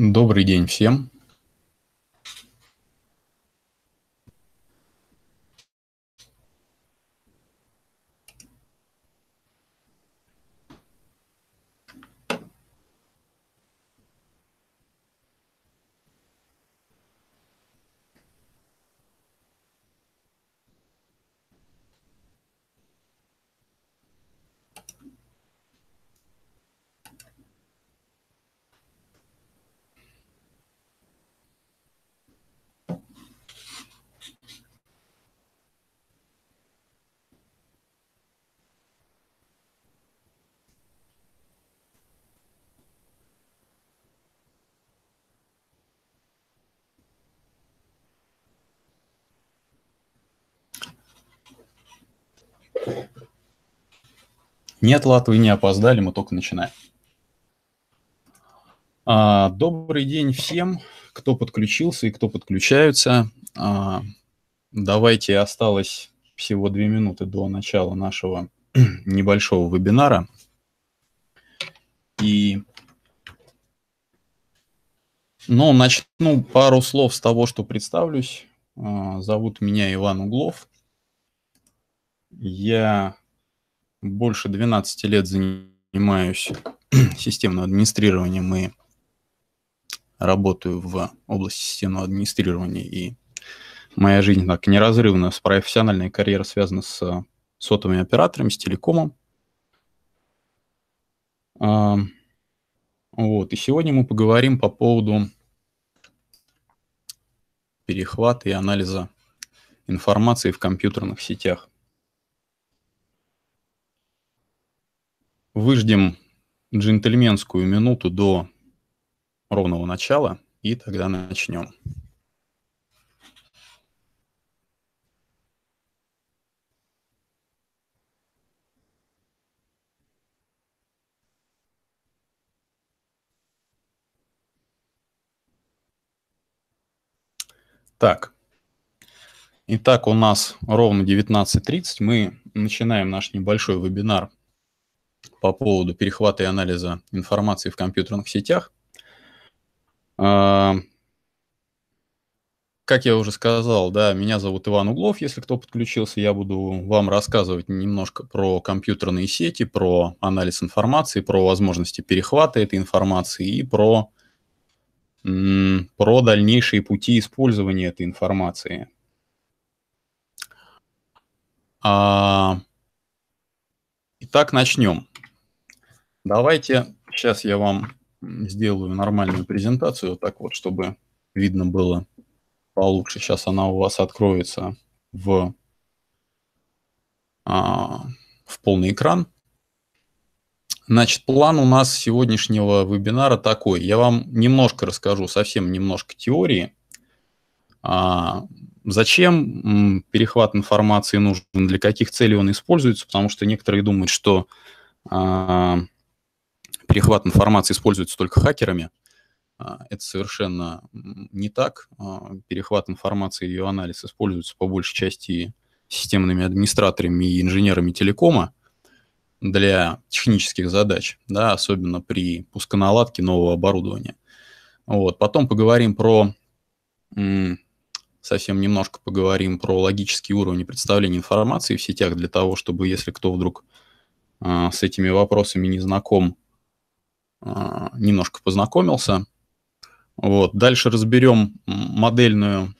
Добрый день всем. Нет, Латвы не опоздали, мы только начинаем. А, добрый день всем, кто подключился и кто подключается. А, давайте осталось всего две минуты до начала нашего небольшого вебинара. И ну, начну пару слов с того, что представлюсь. А, зовут меня Иван Углов. Я больше 12 лет занимаюсь системным администрированием и работаю в области системного администрирования. И моя жизнь так неразрывно с профессиональной карьерой связана с э, сотовыми операторами, с телекомом. А, вот. И сегодня мы поговорим по поводу перехвата и анализа информации в компьютерных сетях – выждем джентльменскую минуту до ровного начала, и тогда начнем. Так, итак, у нас ровно 19.30. Мы начинаем наш небольшой вебинар по поводу перехвата и анализа информации в компьютерных сетях. А, как я уже сказал, да, меня зовут Иван Углов. Если кто подключился, я буду вам рассказывать немножко про компьютерные сети, про анализ информации, про возможности перехвата этой информации и про, про дальнейшие пути использования этой информации. А Итак, начнем. Давайте, сейчас я вам сделаю нормальную презентацию, вот так вот, чтобы видно было получше. Сейчас она у вас откроется в, а, в полный экран. Значит, план у нас сегодняшнего вебинара такой. Я вам немножко расскажу, совсем немножко теории. А, зачем перехват информации нужен, для каких целей он используется, потому что некоторые думают, что э, перехват информации используется только хакерами. А, это совершенно не так. А, перехват информации и ее анализ используются по большей части системными администраторами и инженерами телекома для технических задач, да, особенно при пусконаладке нового оборудования. Вот. Потом поговорим про совсем немножко поговорим про логические уровни представления информации в сетях для того, чтобы, если кто вдруг а, с этими вопросами не знаком, а, немножко познакомился. Вот. Дальше разберем модельную,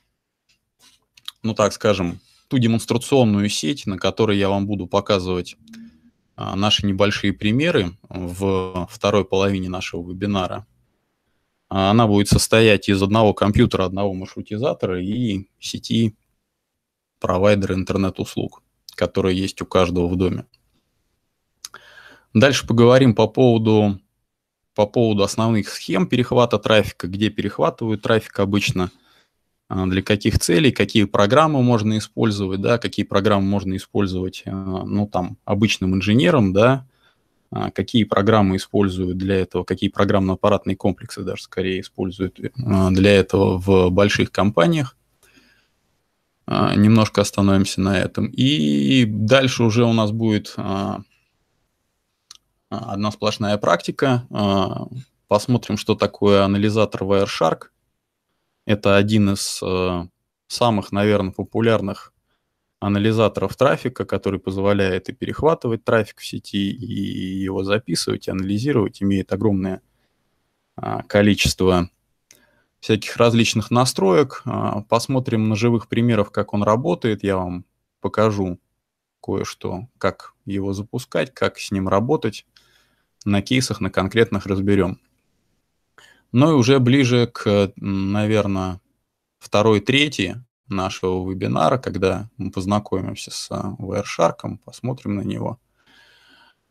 ну так скажем, ту демонстрационную сеть, на которой я вам буду показывать а, наши небольшие примеры в второй половине нашего вебинара – она будет состоять из одного компьютера, одного маршрутизатора и сети провайдера интернет-услуг, которые есть у каждого в доме. Дальше поговорим по поводу, по поводу основных схем перехвата трафика, где перехватывают трафик обычно, а, для каких целей, какие программы можно использовать, да, какие программы можно использовать, а, ну, там, обычным инженерам, да, а, какие программы используют для этого, какие программно-аппаратные комплексы даже скорее используют а, для этого в больших компаниях. А, немножко остановимся на этом. И дальше уже у нас будет одна сплошная практика. Посмотрим, что такое анализатор Wireshark. Это один из самых, наверное, популярных анализаторов трафика, который позволяет и перехватывать трафик в сети, и его записывать, и анализировать, имеет огромное а, количество всяких различных настроек. А, посмотрим на живых примеров, как он работает. Я вам покажу кое-что, как его запускать, как с ним работать. На кейсах, на конкретных разберем. Ну и уже ближе к, наверное, второй, третий нашего вебинара, когда мы познакомимся с э, Wireshark, посмотрим на него.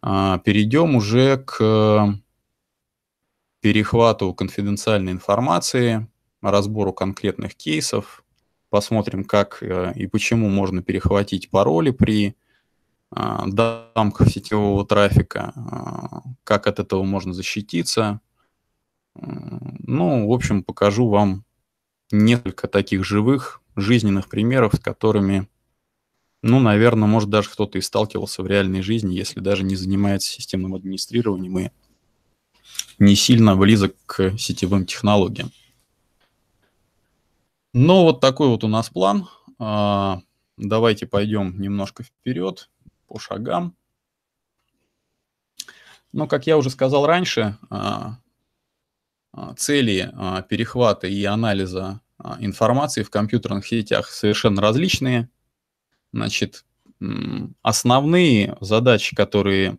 А, перейдем уже к э, перехвату конфиденциальной информации, разбору конкретных кейсов, посмотрим, как э, и почему можно перехватить пароли при дамках сетевого трафика, как от этого можно защититься. Ну, в общем, покажу вам несколько таких живых жизненных примеров, с которыми, ну, наверное, может, даже кто-то и сталкивался в реальной жизни, если даже не занимается системным администрированием и не сильно близок к сетевым технологиям. Но ну, вот такой вот у нас план. А, давайте пойдем немножко вперед по шагам. Но, как я уже сказал раньше, а, а, цели перехвата и анализа информации в компьютерных сетях совершенно различные. Значит, основные задачи, которые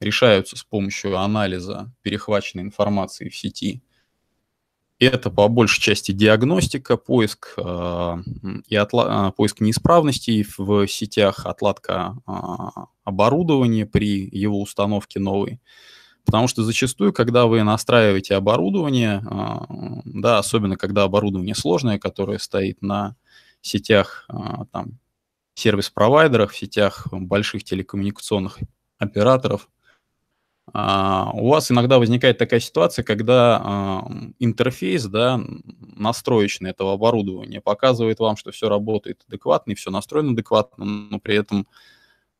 решаются с помощью анализа перехваченной информации в сети, это по большей части диагностика, поиск, э, и отла... А, поиск неисправностей в сетях, отладка э, оборудования при его установке новой. Потому что зачастую, когда вы настраиваете оборудование, а, да, особенно когда оборудование сложное, которое стоит на сетях а, там, сервис-провайдерах, в сетях больших телекоммуникационных операторов, а, у вас иногда возникает такая ситуация, когда интерфейс да, настроечный этого оборудования показывает вам, что все работает адекватно и все настроено адекватно, но при этом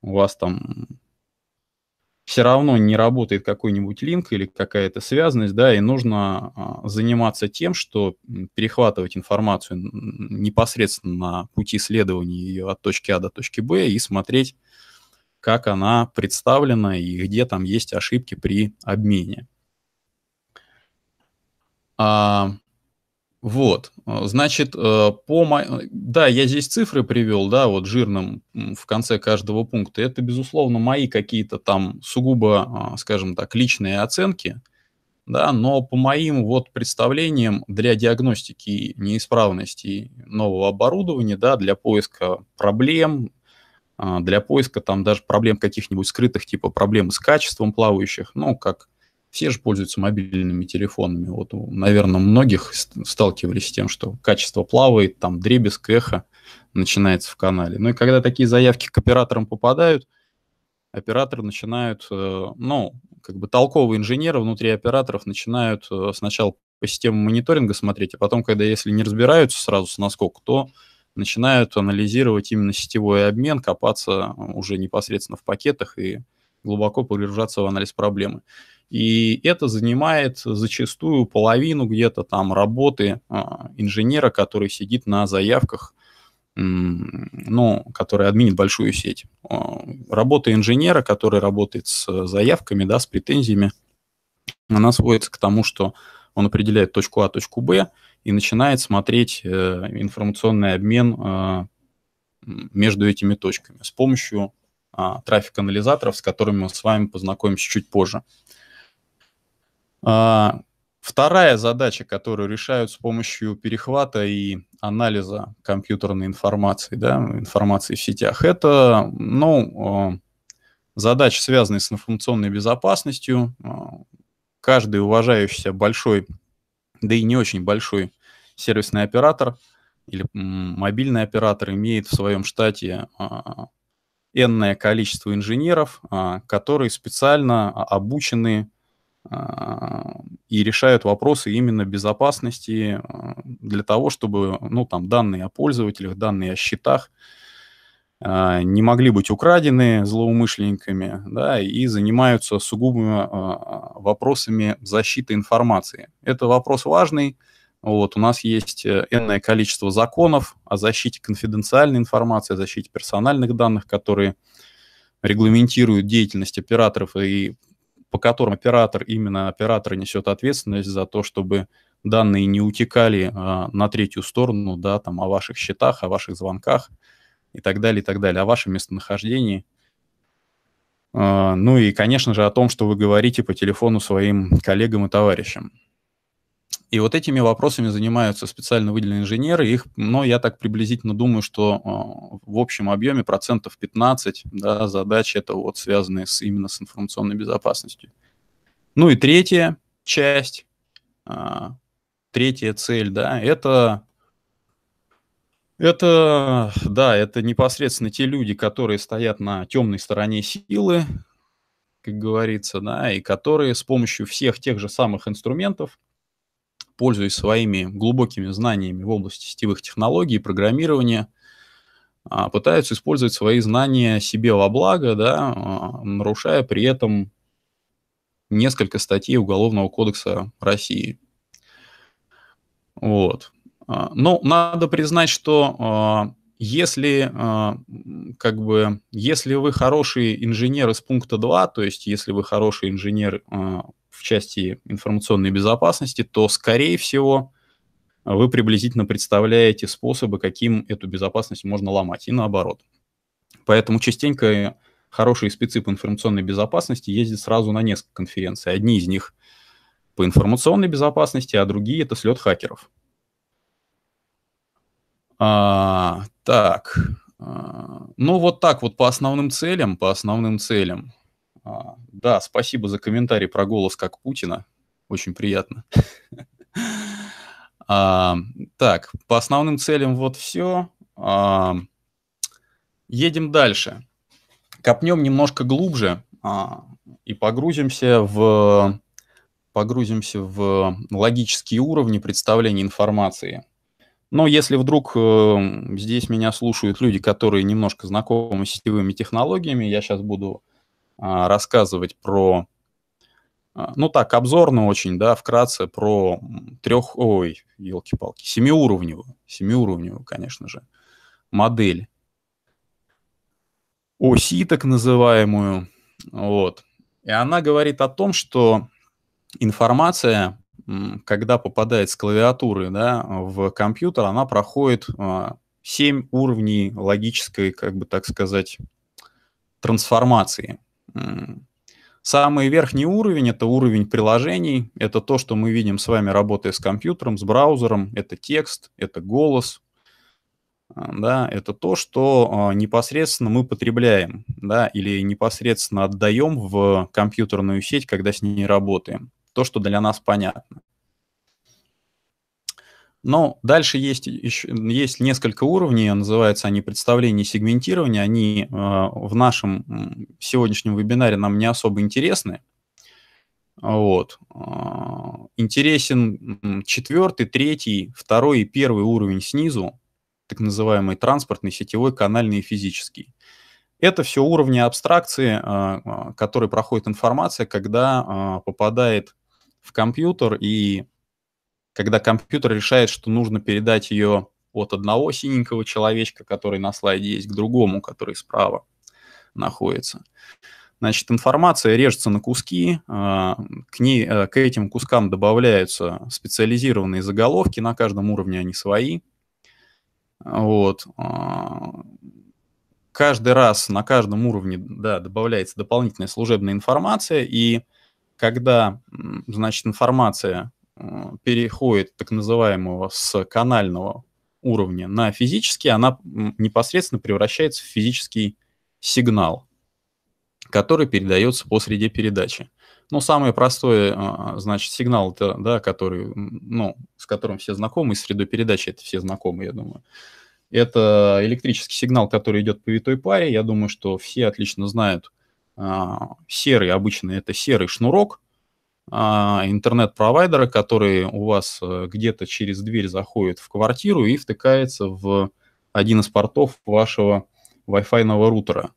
у вас там все равно не работает какой-нибудь линк или какая-то связанность, да, и нужно а, заниматься тем, что перехватывать информацию непосредственно на пути следования ее от точки А до точки Б и смотреть, как она представлена и где там есть ошибки при обмене. А, вот, а, значит, э, по мо... да, я здесь цифры привел, да, вот жирным в конце каждого пункта. Это, безусловно, мои какие-то там сугубо, а, скажем так, личные оценки, да, но по моим вот представлениям для диагностики неисправностей нового оборудования, да, для поиска проблем, а, для поиска там даже проблем каких-нибудь скрытых, типа проблем с качеством плавающих, ну, как все же пользуются мобильными телефонами. Вот, наверное, многих сталкивались с тем, что качество плавает, там дребезг, эхо начинается в канале. Ну и когда такие заявки к операторам попадают, операторы начинают, э, ну, как бы толковые инженеры внутри операторов начинают э, сначала по системе мониторинга смотреть, а потом, когда если не разбираются сразу с наскок, то начинают анализировать именно сетевой обмен, копаться э, уже непосредственно в пакетах и глубоко погружаться в анализ проблемы. И это занимает зачастую половину где-то там работы а, инженера, который сидит на заявках, ну, который админит большую сеть. А, работа инженера, который работает с заявками, да, с претензиями, она сводится к тому, что он определяет точку А, точку Б и начинает смотреть э, информационный обмен а, между этими точками с помощью трафик-анализаторов, с которыми мы с вами познакомимся чуть позже. А, вторая задача, которую решают с помощью перехвата и анализа компьютерной информации, да, информации в сетях, это, ну, задачи, связанные с информационной безопасностью. Каждый уважающийся большой, да и не очень большой сервисный оператор или мобильный оператор имеет в своем штате а, энное количество инженеров, а, которые специально обучены Э, и решают вопросы именно безопасности э, для того, чтобы ну, там, данные о пользователях, данные о счетах э, не могли быть украдены злоумышленниками, да, и занимаются сугубо вопросами защиты информации. Это вопрос важный. Вот, у нас есть энное количество законов о защите конфиденциальной информации, о защите персональных данных, которые регламентируют деятельность операторов и по которым оператор, именно оператор несет ответственность за то, чтобы данные не утекали а, на третью сторону, да, там, о ваших счетах, о ваших звонках и так далее, и так далее, о вашем местонахождении. А, ну и, конечно же, о том, что вы говорите по телефону своим коллегам и товарищам. И вот этими вопросами занимаются специально выделенные инженеры. Их, но я так приблизительно думаю, что а, в общем объеме процентов 15 да, задач это вот связанные с, именно с информационной безопасностью. Ну и третья часть, а, третья цель, да, это это, да, это непосредственно те люди, которые стоят на темной стороне силы, как говорится, да, и которые с помощью всех тех же самых инструментов, пользуясь своими глубокими знаниями в области сетевых технологий, программирования, а, пытаются использовать свои знания себе во благо, да, а, нарушая при этом несколько статей Уголовного кодекса России. Вот. А, но надо признать, что если, как бы, если вы хороший инженер из пункта 2, то есть если вы хороший инженер в части информационной безопасности, то, скорее всего, вы приблизительно представляете способы, каким эту безопасность можно ломать, и наоборот. Поэтому частенько хорошие спецы по информационной безопасности ездят сразу на несколько конференций. Одни из них по информационной безопасности, а другие – это слет хакеров. А, так, а, ну вот так вот по основным целям, по основным целям. А, да, спасибо за комментарий про голос как Путина. Очень приятно. А, так, по основным целям вот все. А, едем дальше. Копнем немножко глубже и погрузимся в погрузимся в логические уровни представления информации. Но если вдруг э, здесь меня слушают люди, которые немножко знакомы с сетевыми технологиями, я сейчас буду а, рассказывать про, а, ну так, обзорно очень, да, вкратце про трех, ой, елки-палки, семиуровневую, семиуровневую, конечно же, модель оси, так называемую, вот. И она говорит о том, что информация, когда попадает с клавиатуры да, в компьютер, она проходит 7 а, уровней логической, как бы так сказать, трансформации. Самый верхний уровень – это уровень приложений, это то, что мы видим с вами, работая с компьютером, с браузером, это текст, это голос, а, да, это то, что а, непосредственно мы потребляем, да, или непосредственно отдаем в компьютерную сеть, когда с ней работаем, то, что для нас понятно. Но дальше есть, еще, есть несколько уровней, называются они представления, и сегментирование. Они э, в нашем сегодняшнем вебинаре нам не особо интересны. Вот. Э, интересен четвертый, третий, второй и первый уровень снизу, так называемый транспортный, сетевой, канальный и физический. Это все уровни абстракции, э, э, которые проходит информация, когда попадает в компьютер и когда компьютер решает, что нужно передать ее от одного синенького человечка, который на слайде есть, к другому, который справа находится. Значит, информация режется на куски, а, к, ней, а, к этим кускам добавляются специализированные заголовки, на каждом уровне они свои. Вот. А, каждый раз на каждом уровне да, добавляется дополнительная служебная информация, и когда, значит, информация Э, переходит так называемого с канального уровня на физический, она непосредственно превращается в физический сигнал, который передается по среде передачи. Ну, самое простое, э, значит, сигнал, это, да, который, ну, с которым все знакомы, и среду передачи это все знакомы, я думаю. Это электрический сигнал, который идет по витой паре. Я думаю, что все отлично знают. А, серый обычно это серый шнурок, а интернет-провайдера, который у вас э, где-то через дверь заходит в квартиру и втыкается в один из портов вашего Wi-Fi рутера.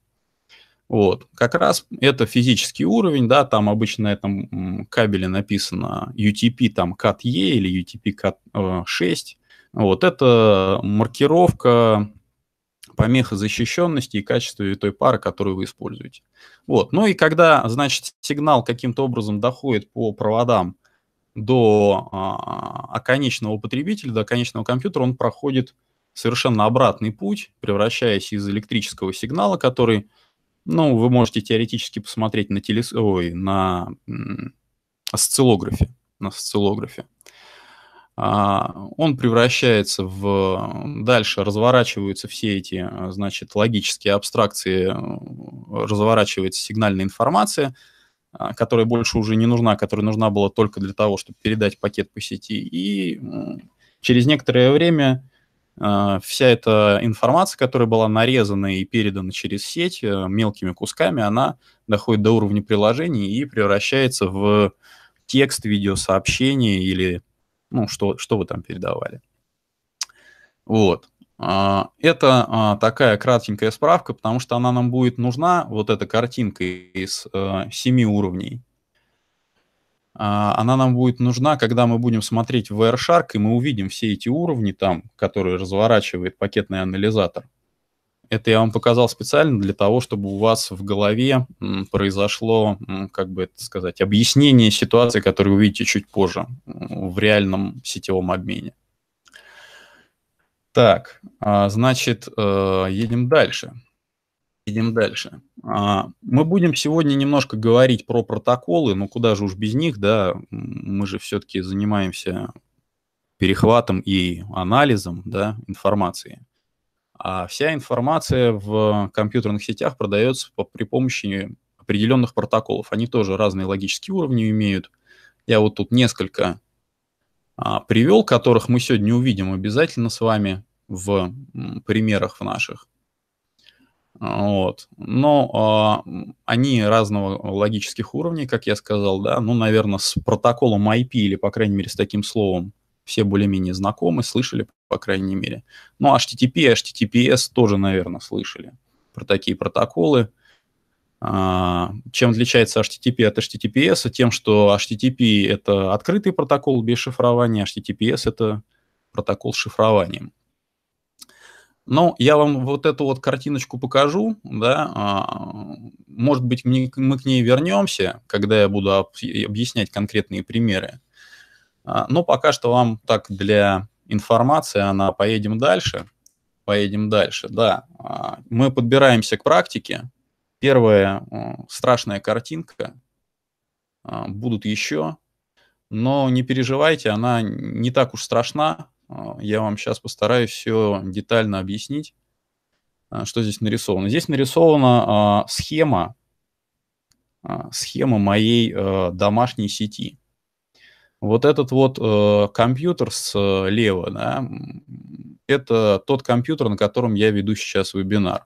Вот. Как раз это физический уровень, да, там обычно на этом кабеле написано UTP там CAT-E или UTP CAT-6. Э, вот это маркировка помеха защищенности и качеству той пары, которую вы используете. Вот. Ну и когда, значит, сигнал каким-то образом доходит по проводам до а, оконечного потребителя, до конечного компьютера, он проходит совершенно обратный путь, превращаясь из электрического сигнала, который, ну, вы можете теоретически посмотреть на, телес... Ой, на осциллографе, на осциллографе. А, он превращается в... Дальше разворачиваются все эти, значит, логические абстракции, э, разворачивается сигнальная информация, а, которая больше уже не нужна, которая нужна была только для того, чтобы передать пакет по сети. И через некоторое время а, вся эта информация, которая была нарезана и передана через сеть э, мелкими кусками, она доходит до уровня приложений и превращается в текст видеосообщения или ну, что, что вы там передавали. Вот. А, это а, такая кратенькая справка, потому что она нам будет нужна, вот эта картинка из э, семи уровней. А, она нам будет нужна, когда мы будем смотреть в Wireshark, и мы увидим все эти уровни там, которые разворачивает пакетный анализатор. Это я вам показал специально для того, чтобы у вас в голове произошло, как бы это сказать, объяснение ситуации, которую вы увидите чуть позже в реальном сетевом обмене. Так, а, значит, э, едем дальше. Едем дальше. А, мы будем сегодня немножко говорить про протоколы, но ну куда же уж без них, да, мы же все-таки занимаемся перехватом и анализом да, информации. А вся информация в компьютерных сетях продается по, при помощи определенных протоколов. Они тоже разные логические уровни имеют. Я вот тут несколько а, привел, которых мы сегодня увидим обязательно с вами в м, примерах в наших. А, вот. Но э, они разного логических уровней, как я сказал, да. Ну, наверное, с протоколом IP или, по крайней мере, с таким словом все более-менее знакомы, слышали по крайней мере. Ну, HTTP, HTTPS тоже, наверное, слышали про такие протоколы. А, чем отличается HTTP от HTTPS? Тем, что HTTP — это открытый протокол без шифрования, HTTPS — это протокол с шифрованием. Но я вам вот эту вот картиночку покажу, да, а, может быть, мы к ней вернемся, когда я буду объяснять конкретные примеры. А, но пока что вам так для информация, она поедем дальше, поедем дальше, да. А, мы подбираемся к практике. Первая страшная картинка, а, будут еще, но не переживайте, она не так уж страшна. А, я вам сейчас постараюсь все детально объяснить, что здесь нарисовано. Здесь нарисована схема, схема моей э, домашней сети – вот этот вот э, компьютер слева, э, да, это тот компьютер, на котором я веду сейчас вебинар.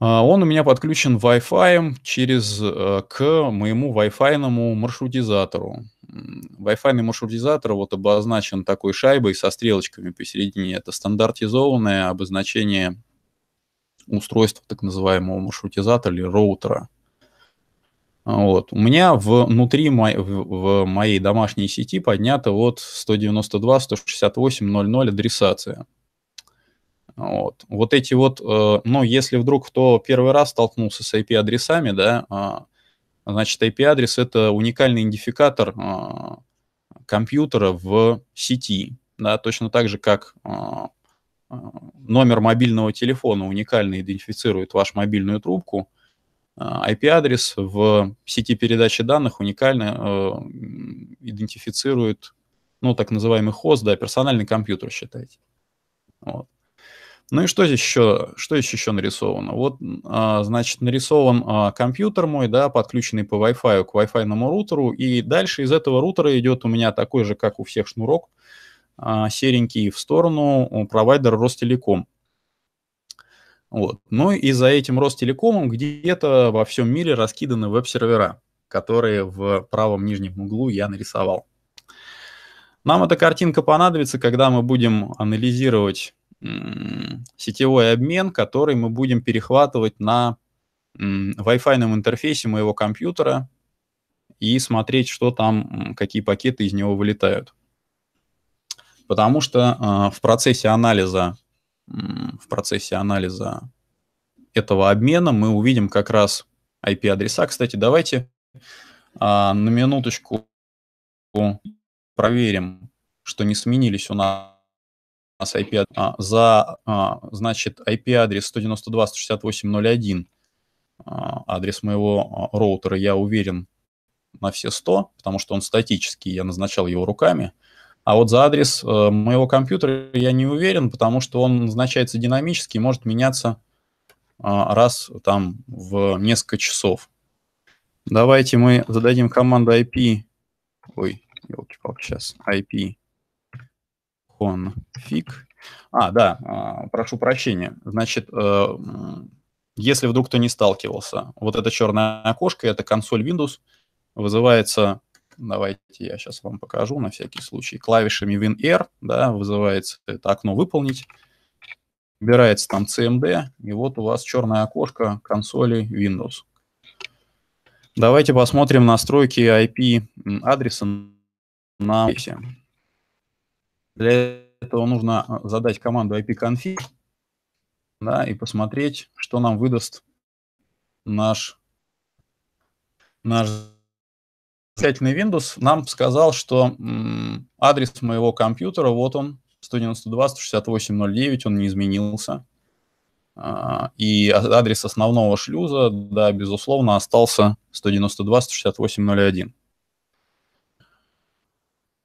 А, он у меня подключен Wi-Fi через, э, к моему Wi-Fi маршрутизатору. Wi-Fi маршрутизатор вот обозначен такой шайбой со стрелочками посередине. Это стандартизованное обозначение устройства так называемого маршрутизатора или роутера. Вот. У меня внутри мо- в моей домашней сети поднято вот 192, 168, 00 адресация. Вот. вот эти вот, э, ну, если вдруг кто первый раз столкнулся с IP-адресами, да, а, значит, IP-адрес – это уникальный идентификатор а, компьютера в сети, да, точно так же, как а, номер мобильного телефона уникально идентифицирует вашу мобильную трубку – а, IP-адрес в сети передачи данных уникально э, идентифицирует, ну, так называемый хост, да, персональный компьютер, считайте. Вот. Ну и что здесь еще, что здесь еще нарисовано? Вот, а, значит, нарисован а, компьютер мой, да, подключенный по Wi-Fi к Wi-Fi рутеру, и дальше из этого рутера идет у меня такой же, как у всех, шнурок а, серенький в сторону провайдера Ростелеком. Вот. Но ну и за этим Ростелекомом где-то во всем мире раскиданы веб-сервера, которые в правом нижнем углу я нарисовал. Нам эта картинка понадобится, когда мы будем анализировать сетевой обмен, который мы будем перехватывать на Wi-Fi интерфейсе моего компьютера и смотреть, что там, какие пакеты из него вылетают. Потому что э, в процессе анализа в процессе анализа этого обмена мы увидим как раз IP-адреса. Кстати, давайте а, на минуточку проверим, что не сменились у нас IP а, за а, значит IP-адрес 192.168.0.1 а, адрес моего а, роутера, я уверен на все 100, потому что он статический, я назначал его руками. А вот за адрес э, моего компьютера я не уверен, потому что он назначается динамически и может меняться а, раз там в несколько часов. Давайте мы зададим команду IP. Ой, елки-палки, сейчас. IP config. А, да, а, прошу прощения. Значит, э, если вдруг кто не сталкивался, вот это черное окошко, это консоль Windows, вызывается Давайте я сейчас вам покажу на всякий случай. Клавишами WinR да, вызывается это окно «Выполнить». Выбирается там CMD, и вот у вас черное окошко консоли Windows. Давайте посмотрим настройки IP-адреса на сайте. Для этого нужно а, задать команду ipconfig да, и посмотреть, что нам выдаст наш, наш замечательный Windows нам сказал, что адрес моего компьютера, вот он, 192.168.09, он не изменился. А, и адрес основного шлюза, да, безусловно, остался 192.168.01.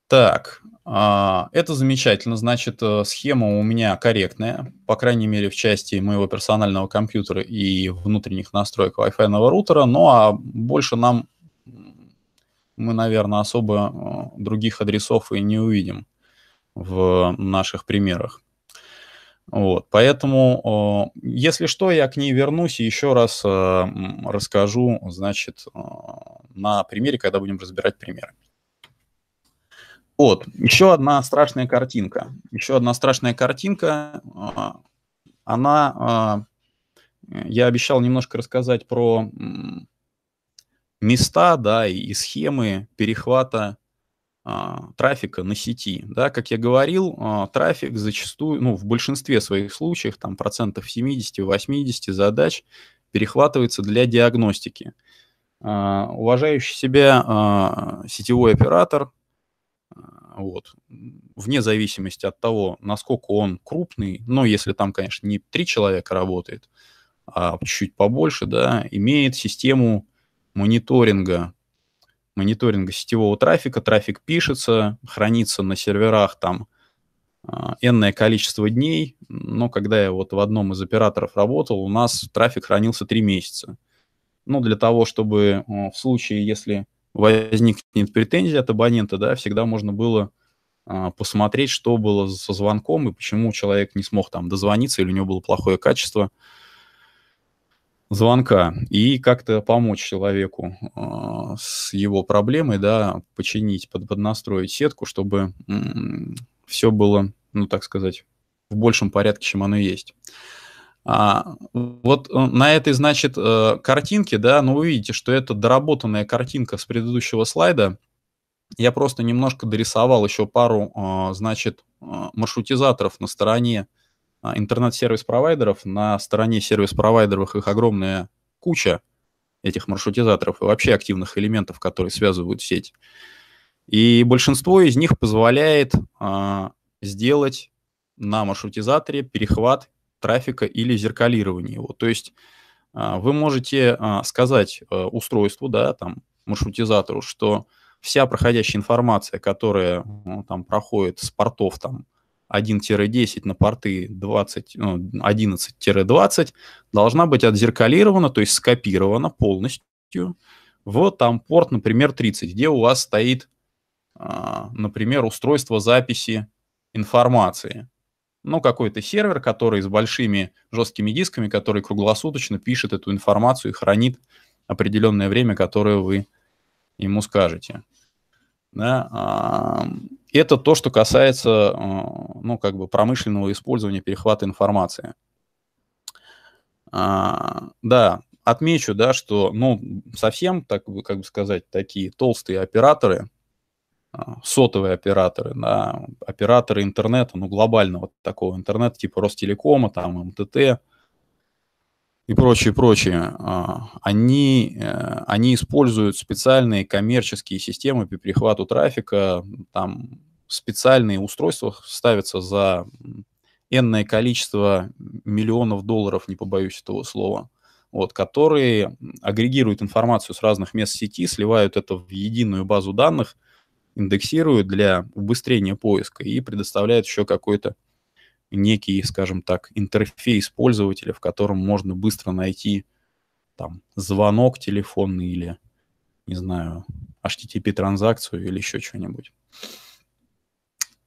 Так, а, это замечательно, значит, э, схема у меня корректная, по крайней мере, в части моего персонального компьютера и внутренних настроек Wi-Fi рутера, ну а больше нам мы, наверное, особо э, других адресов и не увидим в наших примерах. Вот, поэтому, э, если что, я к ней вернусь и еще раз э, расскажу, значит, на примере, когда будем разбирать примеры. Вот, еще одна страшная картинка. Еще одна страшная картинка. Она, я обещал немножко рассказать про места, да, и схемы перехвата а, трафика на сети, да, как я говорил, а, трафик зачастую, ну, в большинстве своих случаев, там, процентов 70-80 задач перехватывается для диагностики. А, уважающий себя а, сетевой оператор, а, вот, вне зависимости от того, насколько он крупный, но если там, конечно, не три человека работает, а чуть побольше, да, имеет систему мониторинга, мониторинга сетевого трафика. Трафик пишется, хранится на серверах там а, энное количество дней, но когда я вот в одном из операторов работал, у нас трафик хранился три месяца. Ну, для того, чтобы в случае, если возникнет претензия от абонента, да, всегда можно было а, посмотреть, что было со звонком и почему человек не смог там дозвониться или у него было плохое качество звонка и как-то помочь человеку э, с его проблемой, да, починить, под, поднастроить сетку, чтобы м все было, ну, так сказать, в большем порядке, чем оно есть. А, вот э, на этой, значит, э, картинке, да, ну, вы видите, что это доработанная картинка с предыдущего слайда. Я просто немножко дорисовал еще пару, а, значит, а, маршрутизаторов на стороне а, интернет-сервис-провайдеров, на стороне сервис-провайдеров их огромная куча, этих маршрутизаторов и вообще активных элементов, которые связывают сеть. И большинство из них позволяет а, сделать на маршрутизаторе перехват трафика или зеркалирование его. То есть а, вы можете а, сказать а, устройству, да, там, маршрутизатору, что вся проходящая информация, которая ну, там проходит с портов там 1-10 на порты 20, 11-20 ну, должна быть отзеркалирована, то есть скопирована полностью в там порт, например, 30, где у вас стоит, а, например, устройство записи информации. Ну, какой-то сервер, который с большими жесткими дисками, который круглосуточно пишет эту информацию и хранит определенное время, которое вы ему скажете. Да, это то, что касается, э, ну, как бы промышленного использования перехвата информации. А, да, отмечу, да, что, ну, совсем, так бы, как бы сказать, такие толстые операторы, а, сотовые операторы, да, операторы интернета, ну, глобального такого интернета, типа Ростелекома, там, МТТ, и прочее, прочее, а, они, э, они используют специальные коммерческие системы по перехвату трафика, там специальные устройства ставятся за энное количество миллионов долларов, не побоюсь этого слова, вот, которые агрегируют информацию с разных мест сети, сливают это в единую базу данных, индексируют для убыстрения поиска и предоставляют еще какой-то некий, скажем так, интерфейс пользователя, в котором можно быстро найти там звонок телефонный или, не знаю, HTTP-транзакцию или еще что-нибудь.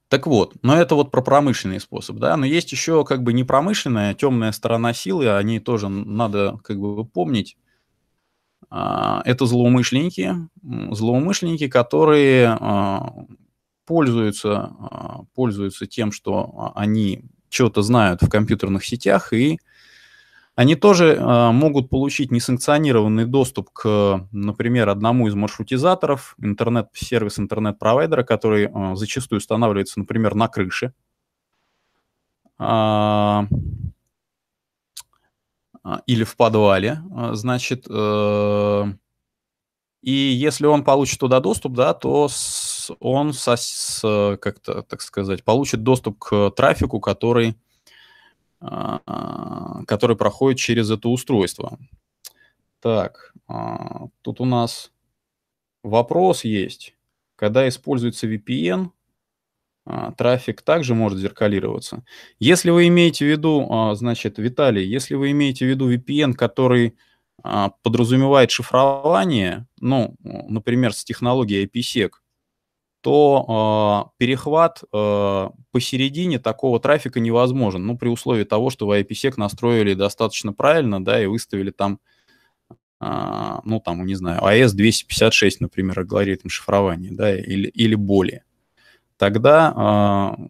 Так вот, но это вот про промышленный способ, да, но есть еще как бы непромышленная а темная сторона силы, о ней тоже надо как бы помнить. А, это злоумышленники, злоумышленники, которые а, пользуются, пользуются тем, что они чего-то знают в компьютерных сетях, и они тоже э, могут получить несанкционированный доступ к, например, одному из маршрутизаторов, интернет-сервис интернет-провайдера, который э, зачастую устанавливается, например, на крыше. А, а или в подвале, э, значит, э, и если он получит туда доступ, да, то с Linux, он как-то, так сказать, получит доступ к трафику, который, а, который проходит через это устройство. Так, а, тут у нас вопрос есть. Когда используется VPN, а, трафик также может зеркалироваться. Если вы имеете в виду, значит, Виталий, если вы имеете в виду VPN, который подразумевает шифрование, ну, например, с технологией IPsec, то э, перехват э, посередине такого трафика невозможен. Ну, при условии того, что вы IPsec настроили достаточно правильно, да, и выставили там, э, ну, там, не знаю, AS-256, а например, алгоритм шифрования, да, или, или более. Тогда э,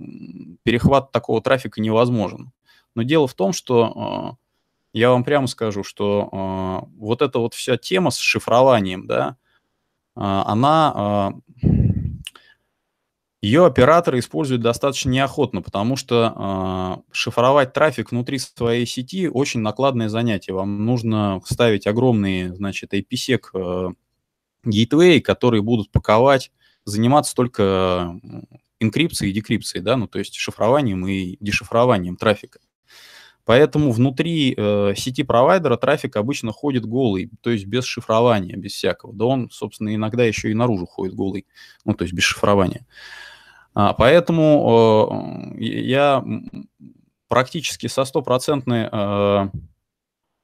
перехват такого трафика невозможен. Но дело в том, что э, я вам прямо скажу, что э, вот эта вот вся тема с шифрованием, да, э, она... Э, ее операторы используют достаточно неохотно, потому что э, шифровать трафик внутри своей сети очень накладное занятие. Вам нужно ставить огромные, значит, IPsec э, гейтвей, которые будут паковать, заниматься только инкрипцией и декрипцией, да, ну то есть шифрованием и дешифрованием трафика. Поэтому внутри э, сети провайдера трафик обычно ходит голый, то есть без шифрования, без всякого. Да он, собственно, иногда еще и наружу ходит голый, ну то есть без шифрования. А, поэтому я практически со стопроцентной э,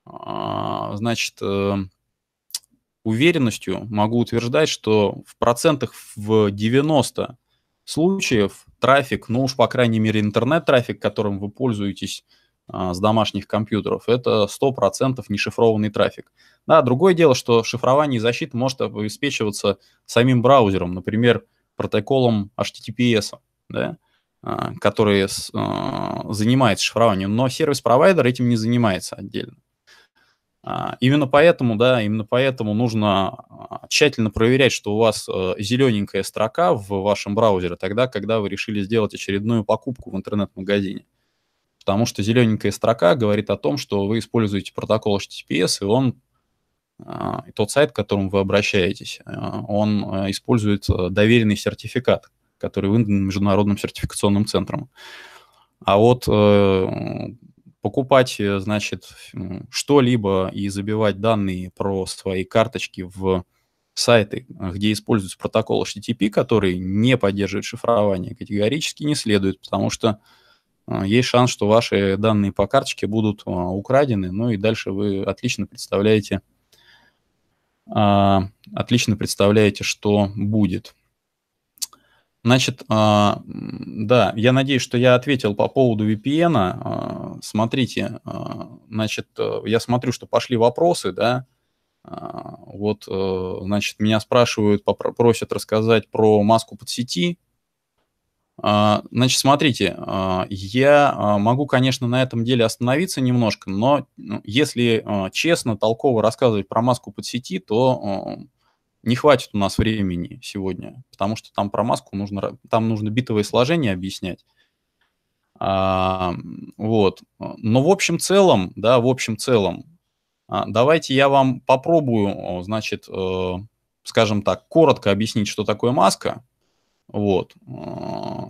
а, значит, э, уверенностью могу утверждать, что в процентах в 90 случаев трафик, ну уж по крайней мере интернет-трафик, которым вы пользуетесь а, с домашних компьютеров, это 100% нешифрованный трафик. Да, другое дело, что шифрование и защита может обеспечиваться самим браузером. Например, протоколом HTTPS, да, а, который а, занимается шифрованием, но сервис-провайдер этим не занимается отдельно. А, именно поэтому, да, именно поэтому нужно тщательно проверять, что у вас зелененькая строка в вашем браузере тогда, когда вы решили сделать очередную покупку в интернет-магазине. Потому что зелененькая строка говорит о том, что вы используете протокол HTTPS, и он а, и тот сайт, к которому вы обращаетесь, а, он а, использует э, доверенный сертификат, который выдан Международным сертификационным центром. А вот э, покупать, э, значит, что-либо и забивать данные про свои карточки в сайты, где используется протокол HTTP, который не поддерживает шифрование, категорически не следует, потому что есть шанс, что ваши данные по карточке будут украдены, ну и дальше вы отлично представляете, а, отлично представляете, что будет. Значит, а, да, я надеюсь, что я ответил по поводу VPN. А, смотрите, значит, э, я смотрю, что пошли вопросы, да. Вот, э, значит, меня спрашивают, попросят рассказать про маску под сети. А, значит, смотрите, а, я а, могу, конечно, на этом деле остановиться немножко, но ну, если честно, толково рассказывать про маску под сети, то не хватит у нас времени сегодня, потому что там про маску нужно, там нужно битовое сложение объяснять. вот. Но в общем целом, да, в общем целом, давайте я вам попробую, значит, э, скажем так, коротко объяснить, что такое маска, вот.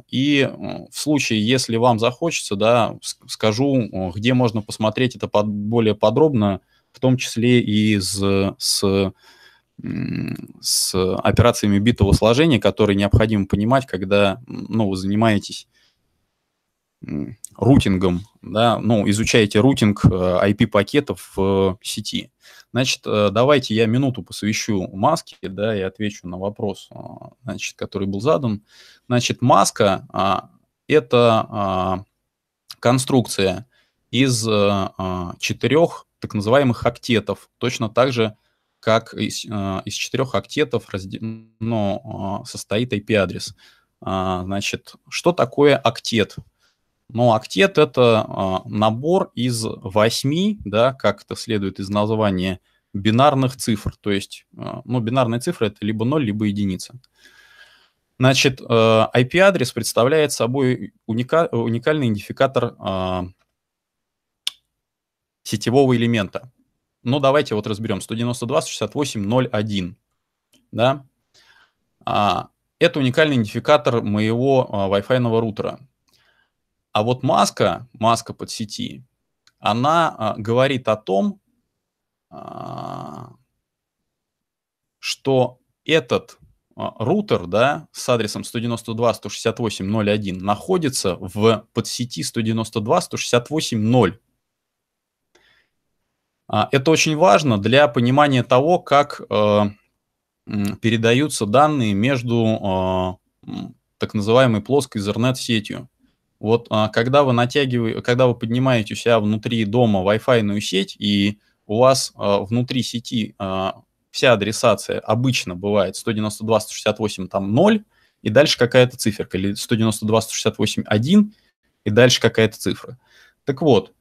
И в случае, если вам захочется, да, скажу, где можно посмотреть это под, более подробно, в том числе и с, с, с операциями битого сложения, которые необходимо понимать, когда ну, вы занимаетесь рутингом, да, ну, изучаете рутинг IP-пакетов э, в сети. Значит, э, давайте я минуту посвящу маске, да, и отвечу на вопрос, э, значит, который был задан. Значит, маска а, – это а, конструкция из а, четырех так называемых октетов точно так же, как из, из четырех октетов разде... ну, состоит IP-адрес. Значит, что такое октет? Но октет это а, набор из восьми, да, как это следует из названия, бинарных цифр. То есть, а, ну, бинарные цифры – это либо 0, либо единица. Значит, IP-адрес а, представляет собой уника уникальный идентификатор сетевого элемента. Ну, давайте вот разберем. 192.168.0.1. Да? Это уникальный идентификатор моего Wi-Fi рутера. А вот маска, маска под сети, она э, говорит о том, э, что этот э, рутер да, с адресом 192.168.0.1 находится в подсети 192.168.0. Это очень важно для понимания того, как э, передаются данные между э, так называемой плоской Ethernet-сетью. Вот а, когда вы натягиваете, когда вы поднимаете у себя внутри дома Wi-Fi сеть, и у вас а, внутри сети а, вся адресация обычно бывает 192.168 там 0, и дальше какая-то циферка, или 192.168.1 и дальше какая-то цифра. Так вот,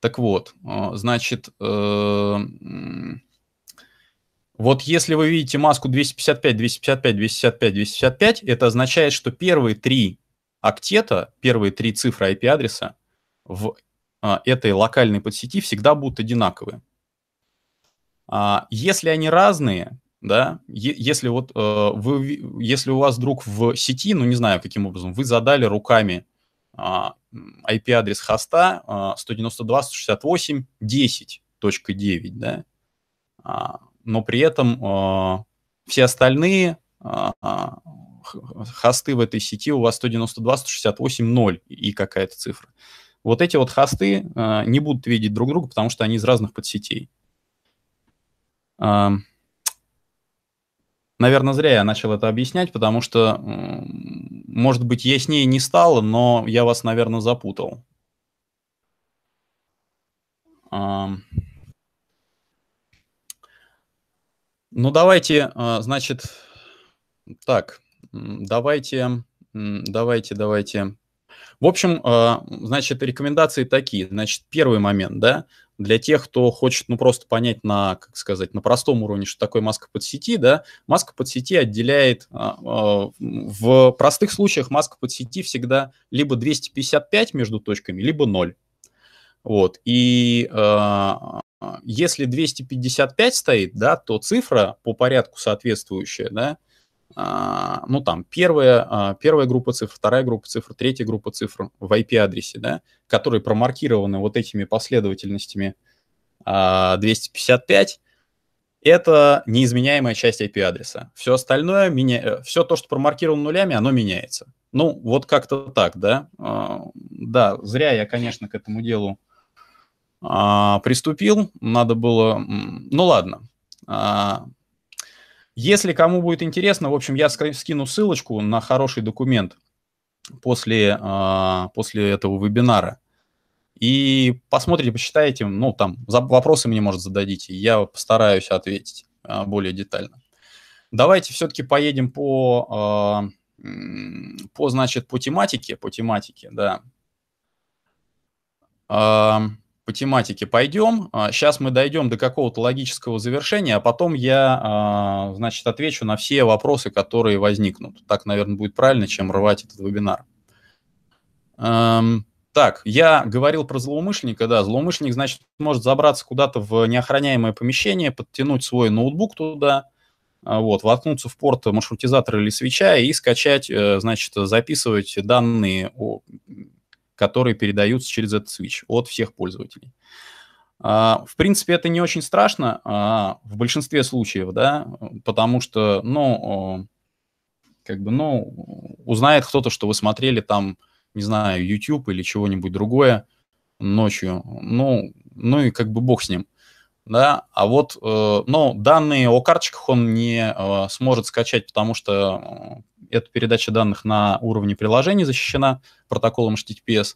так вот, значит, э, вот если вы видите маску 255, 255, 255, 255, это означает, что первые три октета, первые три цифры IP-адреса в а, этой локальной подсети всегда будут одинаковы. А, если они разные, да, если вот э, вы, если у вас друг в сети, ну не знаю каким образом, вы задали руками э, а, IP-адрес хоста э, а, 192.168.10.9, да, а, но при этом э, все остальные э, хосты в этой сети у вас 192, 168, 0 и какая-то цифра. Вот эти вот хосты э, не будут видеть друг друга, потому что они из разных подсетей. Наверное, зря я начал это объяснять, потому что, может быть, яснее не стало, но я вас, наверное, запутал. Um... Ну, давайте, а, значит, так, давайте, давайте, давайте. В общем, а, значит, рекомендации такие. Значит, первый момент, да, для тех, кто хочет, ну, просто понять на, как сказать, на простом уровне, что такое маска под сети, да, маска под сети отделяет, а, в простых случаях маска под сети всегда либо 255 между точками, либо 0. Вот, и а, если 255 стоит, да, то цифра по порядку соответствующая, да, а, ну там первая, а, первая группа цифр, вторая группа цифр, третья группа цифр в IP-адресе, да, которые промаркированы вот этими последовательностями 255, это неизменяемая часть IP-адреса. Все остальное, меня... все то, что промаркировано нулями, оно меняется. Ну, вот как-то так, да. Да, зря я, конечно, к этому делу а, приступил, надо было... Ну ладно. А, если кому будет интересно, в общем, я скину ссылочку на хороший документ после, а, после этого вебинара. И посмотрите, почитайте, ну, там, вопросы мне, может, зададите, я постараюсь ответить более детально. Давайте все-таки поедем по, по, значит, по тематике, по тематике, да по тематике пойдем. Сейчас а, мы дойдем до какого-то логического завершения, а потом я, а, значит, отвечу на все вопросы, которые возникнут. Так, наверное, будет правильно, чем рвать этот вебинар. Эм, так, я говорил про злоумышленника, да, злоумышленник, значит, может забраться куда-то в неохраняемое помещение, подтянуть свой ноутбук туда, а, вот, воткнуться в порт маршрутизатора или свеча и скачать, э, значит, записывать данные о которые передаются через этот switch от всех пользователей. А, в принципе, это не очень страшно а, в большинстве случаев, да, потому что, ну, как бы, ну, узнает кто-то, что вы смотрели там, не знаю, YouTube или чего-нибудь другое ночью, ну, ну и как бы бог с ним, да, а вот, ну, данные о карточках он не э, сможет скачать, потому что э, эта передача данных на уровне приложений защищена протоколом HTTPS.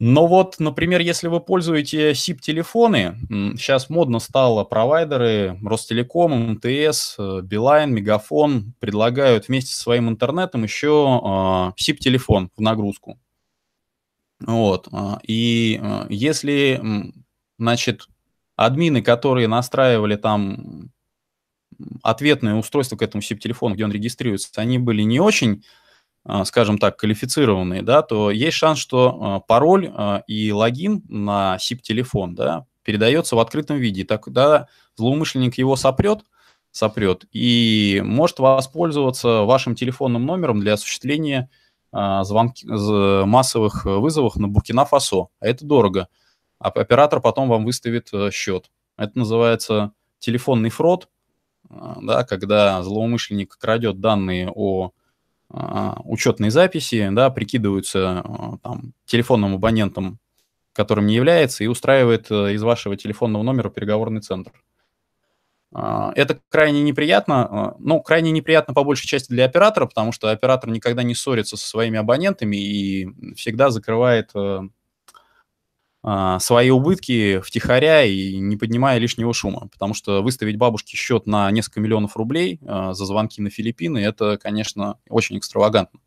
Но вот, например, если вы пользуете SIP-телефоны, сейчас модно стало провайдеры Ростелеком, МТС, э, Билайн, Мегафон предлагают вместе со своим интернетом еще SIP-телефон а, в нагрузку. Вот. А, и э, если, значит, админы, которые настраивали там ответные устройства к этому sip телефону где он регистрируется, они были не очень а, скажем так, квалифицированные, да, то есть шанс, что а, пароль а, и логин на SIP-телефон, да, передается в открытом виде. Тогда злоумышленник его сопрет, сопрет и может воспользоваться вашим телефонным номером для осуществления звонки, массовых вызовов на Буркина-Фасо. это дорого. оператор потом вам выставит э, счет. Это называется телефонный фрод, а, да, когда злоумышленник крадет данные о а, учетной записи, да, прикидывается а, там, телефонным абонентом, которым не является, и устраивает э, из вашего телефонного номера переговорный центр. Это крайне неприятно, ну, крайне неприятно по большей части для оператора, потому что оператор никогда не ссорится со своими абонентами и всегда закрывает э, а, свои убытки втихаря и не поднимая лишнего шума. Потому что выставить бабушке счет на несколько миллионов рублей а, за звонки на Филиппины, это, конечно, очень экстравагантно.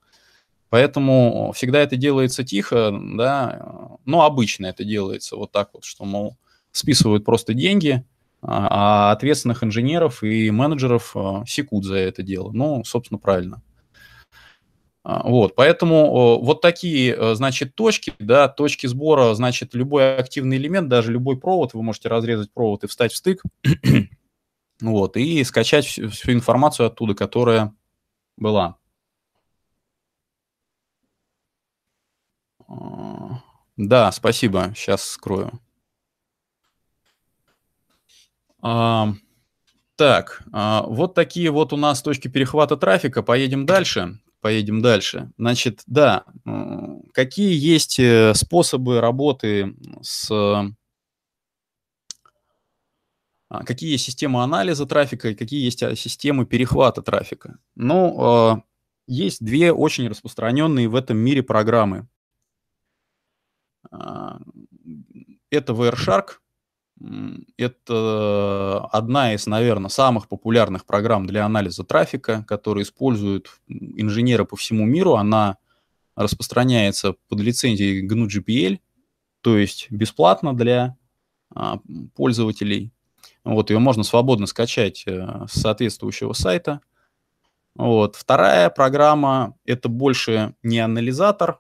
Поэтому всегда это делается тихо, да, но обычно это делается вот так вот, что, мол, списывают просто деньги, а, а ответственных инженеров и менеджеров секут за это дело. Ну, собственно, правильно. А, вот, поэтому э, вот такие, э, значит, точки, да, точки сбора, значит, любой активный элемент, даже любой провод, вы можете разрезать провод и встать в стык, вот, и скачать всю, всю информацию оттуда, которая была. А, да, спасибо, сейчас скрою. А, так, а, вот такие вот у нас точки перехвата трафика. Поедем дальше поедем дальше. Значит, да, какие есть э, способы работы с... А, какие есть системы анализа трафика и какие есть а, системы перехвата трафика? Ну, э, есть две очень распространенные в этом мире программы. А, это Wireshark это одна из, наверное, самых популярных программ для анализа трафика, которые используют инженеры по всему миру. Она распространяется под лицензией GNU GPL, то есть бесплатно для а, пользователей. Вот ее можно свободно скачать а, с соответствующего сайта. Вот. Вторая программа – это больше не анализатор,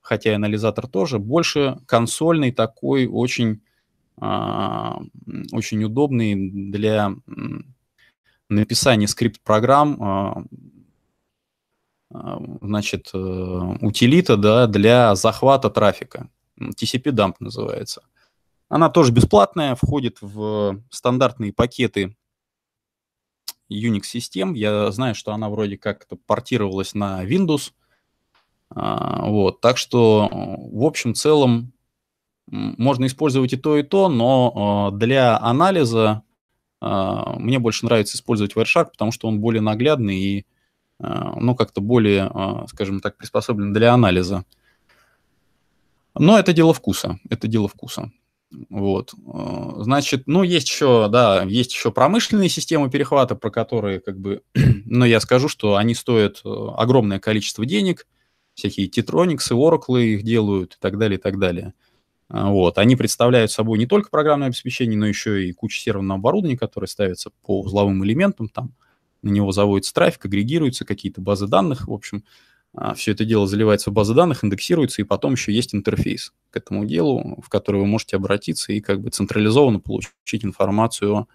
хотя и анализатор тоже, больше консольный такой очень а, очень удобный для написания скрипт-программ, а, а, значит, э, утилита да, для захвата трафика. TCP-дамп называется. Она тоже бесплатная, входит в стандартные пакеты Unix-систем. Я знаю, что она вроде как-то портировалась на Windows. Вот, так что, в общем целом, можно использовать и то, и то, но а, для анализа а, мне больше нравится использовать Wireshark, потому что он более наглядный и, а, ну, как-то более, скажем так, приспособлен для анализа. Но это дело вкуса, это дело вкуса. Вот. Значит, ну, есть еще, да, есть еще промышленные системы перехвата, про которые, как бы, но я скажу, что они стоят огромное количество денег, всякие Tetronics и Oracle их делают и так далее, и так далее. А, вот. Они представляют собой не только программное обеспечение, но еще и кучу серверного оборудования, которое ставится по узловым элементам, там на него заводится трафик, агрегируются какие-то базы данных, в общем, а, все это дело заливается в базы данных, индексируется, и потом еще есть интерфейс к этому делу, в который вы можете обратиться и как бы централизованно получить информацию о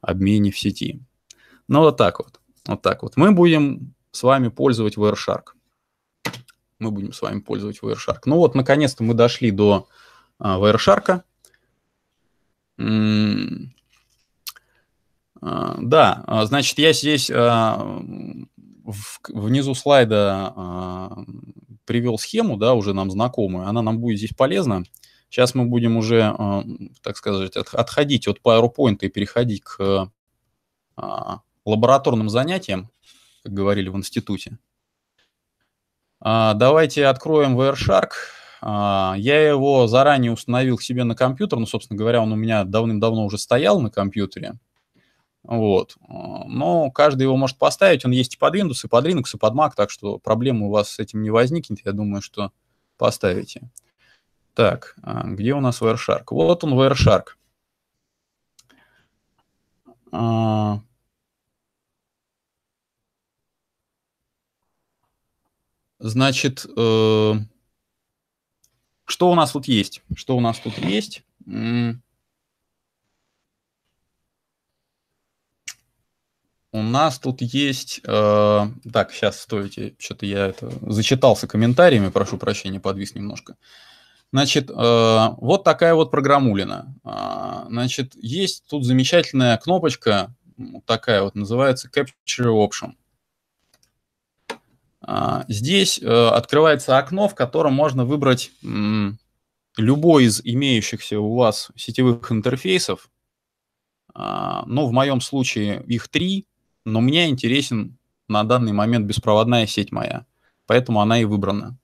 обмене в сети. Ну вот так вот. Вот так вот. Мы будем с вами пользовать Wireshark. Мы будем с вами пользовать Wireshark. Ну вот, наконец-то мы дошли до Wireshark. А, а, да, а, значит, я здесь внизу слайда привел схему, да, уже нам знакомую, она нам будет здесь полезна. Сейчас мы будем уже, так сказать, отходить от PowerPoint и переходить к лабораторным занятиям, как говорили в институте. Давайте откроем Wireshark. А, я его заранее установил себе на компьютер, ну, собственно говоря, он у меня давным-давно уже стоял на компьютере. Вот. А, но каждый его может поставить, он есть и под Windows, и под Linux, и под Mac, так что проблем у вас с этим не возникнет, я думаю, что поставите. Так, а, где у нас Wireshark? Вот он, Wireshark. Значит, э... Что у нас тут есть? Что у нас тут есть? У нас тут есть... Э, так, сейчас, стойте, что-то я это зачитался комментариями, прошу прощения, подвис немножко. Значит, э, вот такая вот программулина. Э, значит, есть тут замечательная кнопочка, такая вот, называется Capture Option. А, здесь э, открывается окно, в котором можно выбрать любой из имеющихся у вас сетевых интерфейсов. А, но в моем случае их три, но мне интересен на данный момент беспроводная сеть моя, поэтому она и выбрана.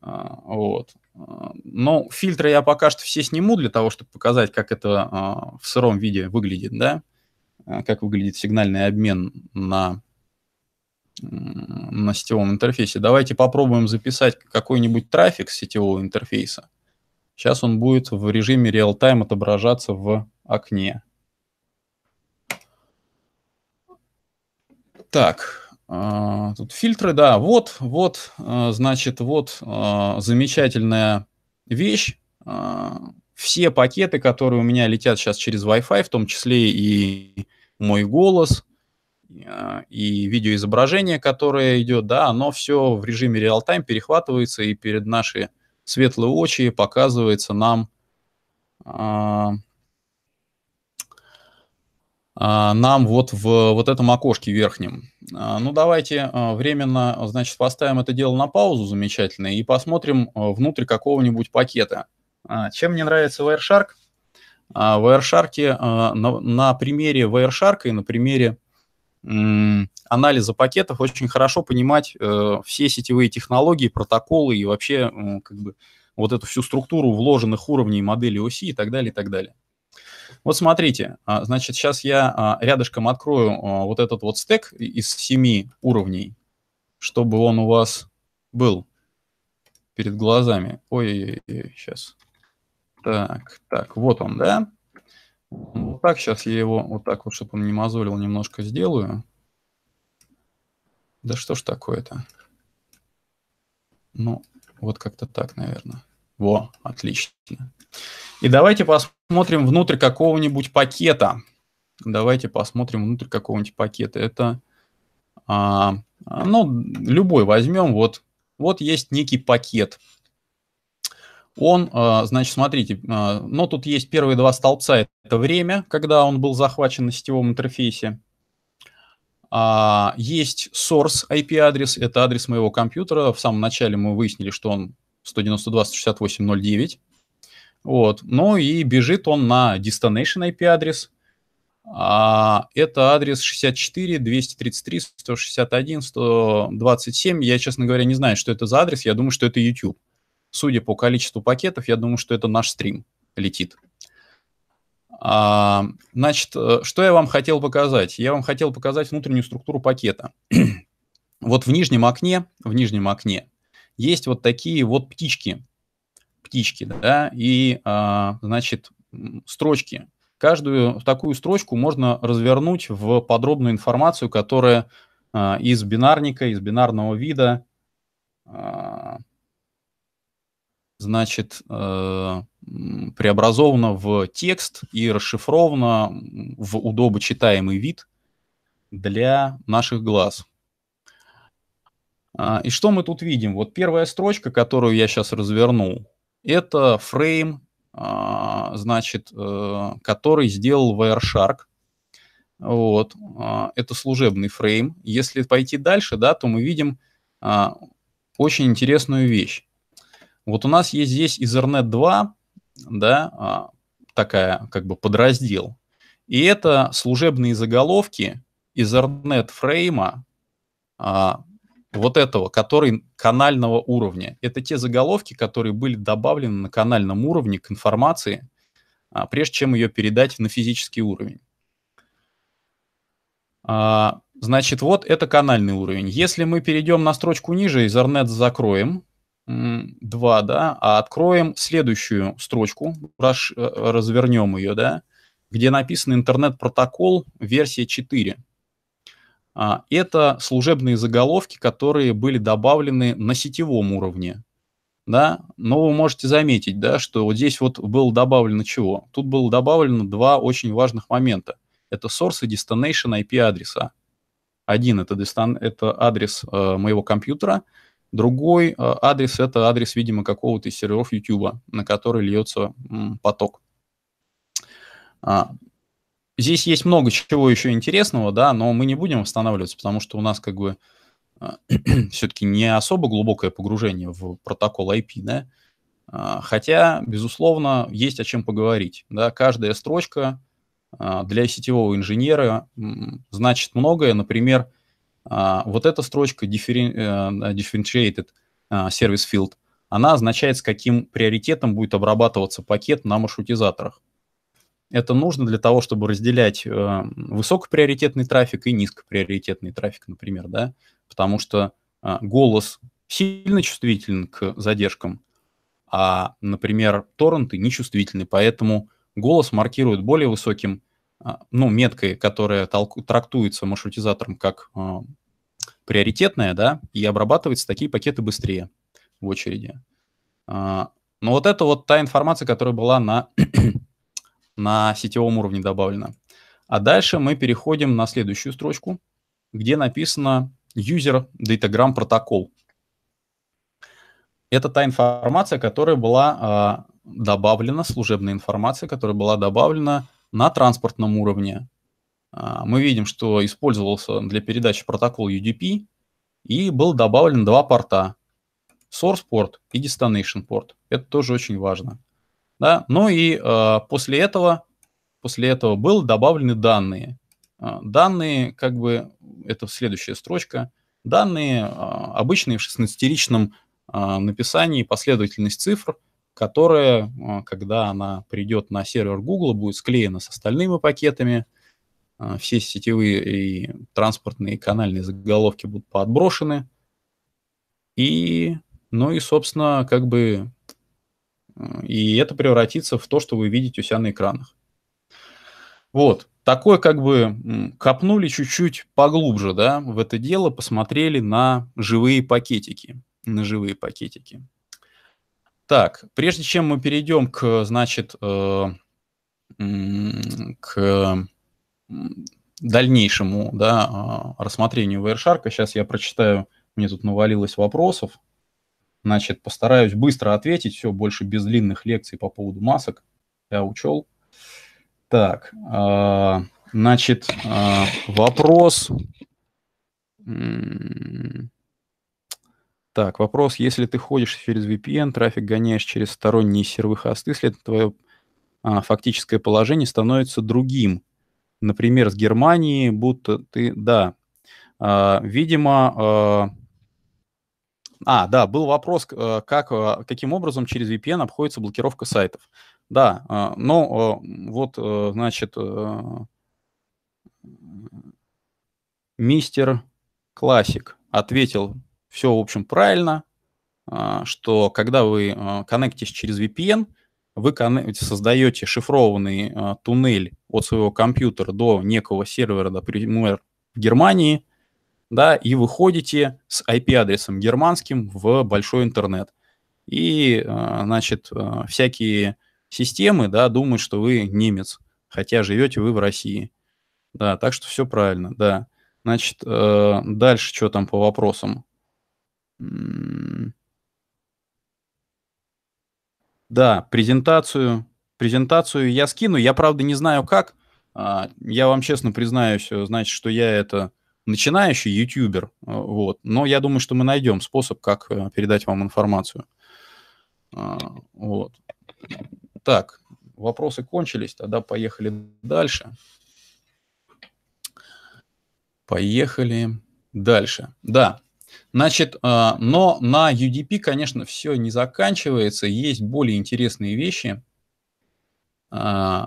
А, вот. Но фильтры я пока что все сниму для того, чтобы показать, как это в сыром виде выглядит, да, как выглядит сигнальный обмен на на сетевом интерфейсе. Давайте попробуем записать какой-нибудь трафик с сетевого интерфейса. Сейчас он будет в режиме real-time отображаться в окне. Так, а, тут фильтры, да, вот, вот, а, значит, вот а, замечательная вещь. Все пакеты, которые у меня летят сейчас через Wi-Fi, в том числе и мой голос, а, и видеоизображение, которое идет, да, оно все в режиме реал-тайм перехватывается и перед наши светлые очи показывается нам а, а, нам вот в вот этом окошке верхнем. Ну, давайте временно, значит, поставим это дело на паузу замечательно и посмотрим внутрь какого-нибудь пакета. Чем мне нравится Wireshark? В Wireshark, на, на примере Wireshark и на примере анализа пакетов очень хорошо понимать э, все сетевые технологии, протоколы и вообще э, как бы вот эту всю структуру вложенных уровней модели оси и так далее, и так далее. Вот смотрите, а, значит, сейчас я а, рядышком открою а, вот этот вот стек из семи уровней, чтобы он у вас был перед глазами. ой сейчас. Так, так, вот он, да? вот так сейчас я его вот так вот, чтобы он не мозолил, немножко сделаю. Да что ж такое-то? Ну, вот как-то так, наверное. Во, отлично. И давайте посмотрим внутрь какого-нибудь пакета. Давайте посмотрим внутрь какого-нибудь пакета. Это, а, ну, любой возьмем. Вот, вот есть некий пакет. Он, э, значит, смотрите, э, но тут есть первые два столбца. Это время, когда он был захвачен на сетевом интерфейсе. А, есть source IP-адрес, это адрес моего компьютера. В самом начале мы выяснили, что он 192.168.0.9. Вот. Ну и бежит он на destination IP-адрес. А, это адрес 64, 233, 161, 127. Я, честно говоря, не знаю, что это за адрес. Я думаю, что это YouTube судя по количеству пакетов, я думаю, что это наш стрим летит. А, значит, э, что я вам хотел показать? Я вам хотел показать внутреннюю структуру пакета. вот в нижнем окне, в нижнем окне есть вот такие вот птички, птички, да, и, а, значит, строчки. Каждую такую строчку можно развернуть в подробную информацию, которая а, из бинарника, из бинарного вида, а, значит, э, преобразовано в текст и расшифровано в удобочитаемый вид для наших глаз. А, и что мы тут видим? Вот первая строчка, которую я сейчас развернул, это фрейм, а, значит, э, который сделал Wireshark. Вот, а, это служебный фрейм. Если пойти дальше, да, то мы видим очень интересную вещь. Вот у нас есть здесь Ethernet 2, да, а, такая как бы подраздел. И это служебные заголовки Ethernet фрейма вот этого, который канального уровня. Это те заголовки, которые были добавлены на канальном уровне к информации, а, прежде чем ее передать на физический уровень. А, значит, вот это канальный уровень. Если мы перейдем на строчку ниже, Ethernet закроем, 2, да, а откроем следующую строчку, раз, э, развернем ее, да, где написан интернет-протокол версия 4. А, это служебные заголовки, которые были добавлены на сетевом уровне. Да? Но вы можете заметить, да, что вот здесь вот было добавлено чего? Тут было добавлено два очень важных момента. Это source и destination IP адреса. Один это, это адрес э, моего компьютера, Другой э, адрес – это адрес, видимо, какого-то из серверов YouTube, на который льется поток. А, здесь есть много чего еще интересного, да, но мы не будем останавливаться, потому что у нас как бы а, все-таки не особо глубокое погружение в протокол IP, да, а, Хотя, безусловно, есть о чем поговорить. Да? Каждая строчка для сетевого инженера значит многое. Например, а, вот эта строчка э, differentiated э, service field, она означает, с каким приоритетом будет обрабатываться пакет на маршрутизаторах. Это нужно для того, чтобы разделять э, высокоприоритетный трафик и низкоприоритетный трафик, например, да, потому что голос сильно чувствителен к задержкам, а, например, торренты нечувствительны, поэтому голос маркирует более высоким а, ну, меткой, которая толку трактуется маршрутизатором как э, приоритетная, да, и обрабатывается такие пакеты быстрее в очереди. Э, но вот это вот та информация, которая была на, на сетевом уровне добавлена. А дальше мы переходим на следующую строчку, где написано User Datagram протокол. Это та информация, которая была э, добавлена, служебная информация, которая была добавлена на транспортном уровне. А, мы видим, что использовался для передачи протокол UDP и был добавлен два порта. Source порт и Destination порт. Это тоже очень важно. Да? Ну и э, после, этого, после этого был добавлены данные. А, данные, как бы, это следующая строчка. Данные э, обычные в 16-ричном э, написании, последовательность цифр – которая, а, когда она придет на сервер Google, будет склеена с остальными пакетами, а, все сетевые и транспортные и канальные заголовки будут подброшены. И, ну и, собственно, как бы, а, и это превратится в то, что вы видите у себя на экранах. Вот, такое как бы копнули чуть-чуть поглубже, да, в это дело, посмотрели на живые пакетики, на живые пакетики. Так, прежде чем мы перейдем к, значит, э, к дальнейшему да, э, рассмотрению Wireshark, сейчас я прочитаю, мне тут навалилось вопросов, значит, постараюсь быстро ответить, все, больше без длинных лекций по поводу масок, я учел. Так, э, значит, вопрос... Так, вопрос, если ты ходишь через VPN, трафик гоняешь через сторонние сервы хосты, если твое а, фактическое положение становится другим. Например, с Германии, будто ты, да, а, видимо, а, а, да, был вопрос, э, как, э, каким образом через VPN обходится блокировка сайтов. Да, а, но э, вот, значит, мистер Классик ответил все, в общем, правильно, а, что когда вы а, коннектитесь через VPN, вы создаете шифрованный а, туннель от своего компьютера до некого сервера, например, в Германии, да, и выходите с IP-адресом германским в большой интернет. И, значит, всякие системы, да, думают, что вы немец, хотя живете вы в России. Да, так что все правильно, да. Значит, э, дальше что там по вопросам? Да, презентацию. Презентацию я скину. Я, правда, не знаю как. А, я вам честно признаюсь, э, значит, что я это начинающий ютубер. Э, вот. Но я думаю, что мы найдем способ, как э, передать вам информацию. А, вот. Так, вопросы кончились, тогда поехали дальше. Поехали дальше. Да, Значит, э, но на UDP, конечно, все не заканчивается. Есть более интересные вещи. Э,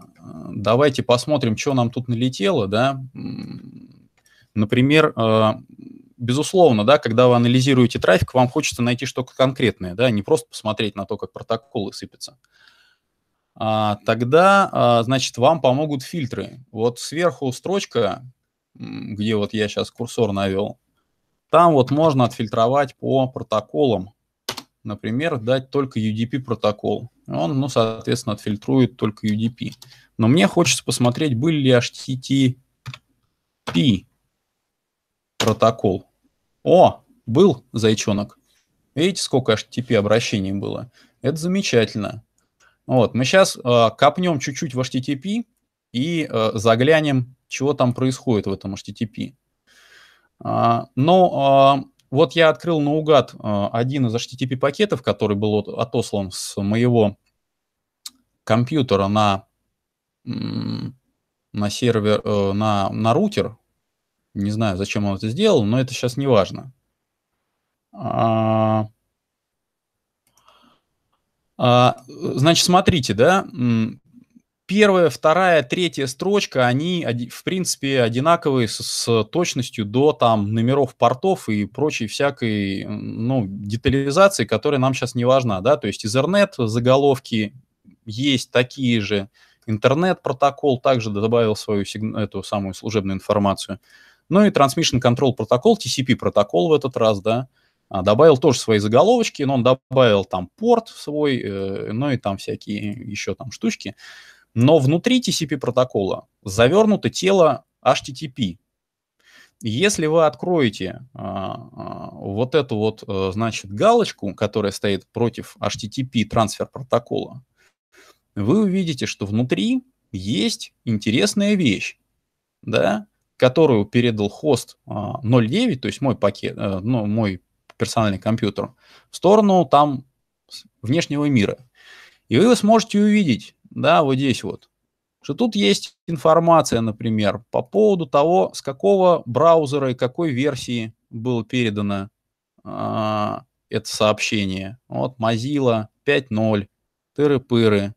давайте посмотрим, что нам тут налетело. Да? Например, э, безусловно, да, когда вы анализируете трафик, вам хочется найти что-то конкретное, да, не просто посмотреть на то, как протоколы сыпятся. А тогда, значит, вам помогут фильтры. Вот сверху строчка, где вот я сейчас курсор навел, там вот можно отфильтровать по протоколам. Например, дать только UDP протокол. Он, ну, соответственно, отфильтрует только UDP. Но мне хочется посмотреть, были ли HTTP протокол. О, был зайчонок. Видите, сколько HTTP обращений было? Это замечательно. Вот, мы сейчас э, копнем чуть-чуть в HTTP и э, заглянем, чего там происходит в этом HTTP. А, но а, вот я открыл наугад а, один из HTTP-пакетов, который был отослан с моего компьютера на, на сервер, э, на, на рутер. Не знаю, зачем он это сделал, но это сейчас не важно. Значит, смотрите, да, первая, вторая, третья строчка, они, в принципе, одинаковые с, с точностью до там номеров портов и прочей всякой ну, детализации, которая нам сейчас не важна, да, то есть Ethernet, заголовки есть такие же, интернет-протокол также добавил свою эту самую служебную информацию, ну и Transmission Control протокол, TCP-протокол в этот раз, да, а, добавил тоже свои заголовочки, но он добавил там порт свой, э, ну и там всякие еще там штучки. Но внутри TCP протокола завернуто тело HTTP. Если вы откроете а, а, вот эту вот, а, значит, галочку, которая стоит против HTTP трансфер протокола, вы увидите, что внутри есть интересная вещь, да, которую передал хост 0.9, а, то есть мой пакет, э, ну, мой персональный компьютер, в сторону там внешнего мира. И вы сможете увидеть да, вот здесь вот, что тут есть информация, например, по поводу того, с какого браузера и какой версии было передано э, это сообщение. Вот Mozilla 5.0, тыры-пыры,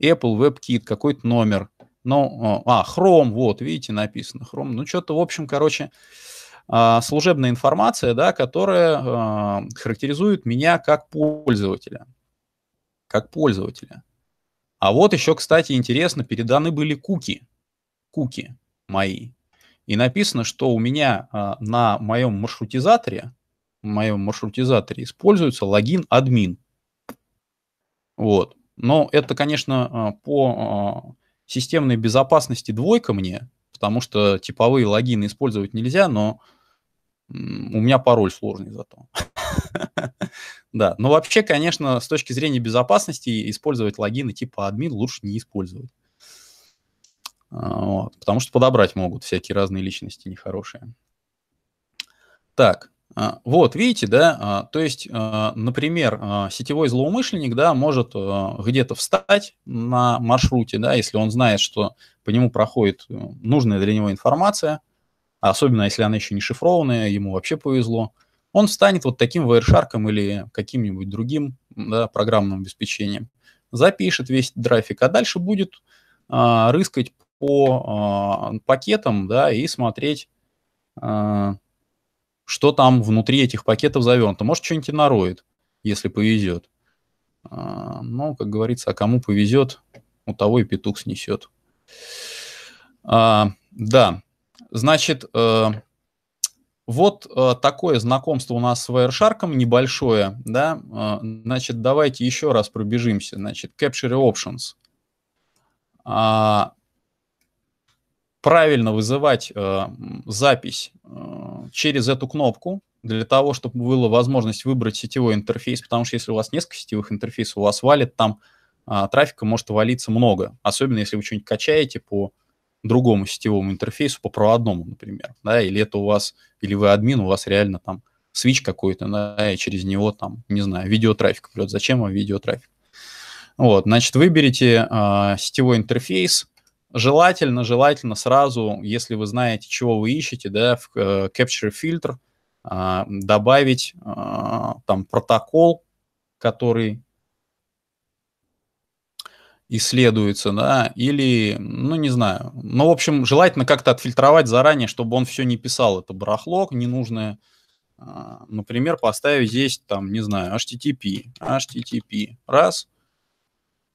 Apple WebKit, какой-то номер. Ну, а, Chrome, вот, видите, написано Chrome. Ну, что-то, в общем, короче, а, служебная информация, да, которая а, характеризует меня как пользователя. Как пользователя. А вот еще, кстати, интересно, переданы были куки. Куки мои. И написано, что у меня э, на моем маршрутизаторе, в моем маршрутизаторе используется логин админ. Вот. Но это, конечно, а, по а, системной безопасности двойка мне, потому что типовые логины использовать нельзя, но у меня пароль сложный зато. Да, но вообще, конечно, с точки зрения безопасности использовать логины типа админ лучше не использовать. А, потому что подобрать могут всякие разные личности нехорошие. Так, а, вот, видите, да, а, то есть, например, сетевой злоумышленник, да, может где-то встать на маршруте, да, если он знает, что по нему проходит э, нужная для него информация, особенно если она еще не шифрованная, ему вообще повезло, он станет вот таким вайершарком или каким-нибудь другим да, программным обеспечением. Запишет весь трафик, а дальше будет а, рыскать по а, пакетам да, и смотреть, а, что там внутри этих пакетов завернуто. Может, что-нибудь и нароет, если повезет. А, ну, как говорится, а кому повезет, у того и петух снесет. А, да, значит... А, вот э, такое знакомство у нас с Wireshark небольшое, да, э, значит, давайте еще раз пробежимся, значит, Capture Options. А, правильно вызывать э, запись э, через эту кнопку, для того, чтобы была возможность выбрать сетевой интерфейс, потому что если у вас несколько сетевых интерфейсов, у вас валит там а, трафика может валиться много, особенно если вы что-нибудь качаете по другому сетевому интерфейсу, по проводному, например, да, или это у вас, или вы админ, у вас реально там свич какой-то, да, и через него там, не знаю, видеотрафик придет. Зачем вам видеотрафик? Вот, значит, выберите э, сетевой интерфейс. Желательно, желательно сразу, если вы знаете, чего вы ищете, да, в э, Capture Filter э, а, добавить э, там протокол, который исследуется, да, или, ну, не знаю. Ну, в общем, желательно как-то отфильтровать заранее, чтобы он все не писал. Это барахло ненужное. А, например, поставив здесь, там, не знаю, HTTP, HTTP, раз.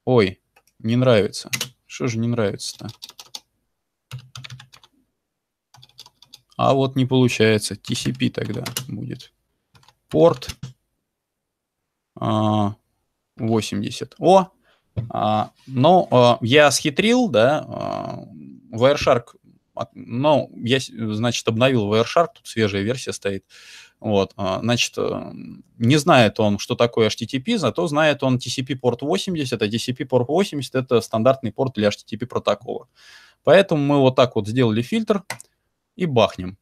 Ой, не нравится. Что же не нравится-то? А вот не получается. TCP тогда будет. Порт 80. А, О, а, Но ну, э, я схитрил, да, э, Wireshark, ну, я, значит, обновил Wireshark, тут свежая версия стоит, вот, э, значит, не знает он, что такое HTTP, зато знает он TCP порт 80, а TCP порт 80 – это стандартный порт для HTTP протокола. Поэтому мы вот так вот сделали фильтр и бахнем.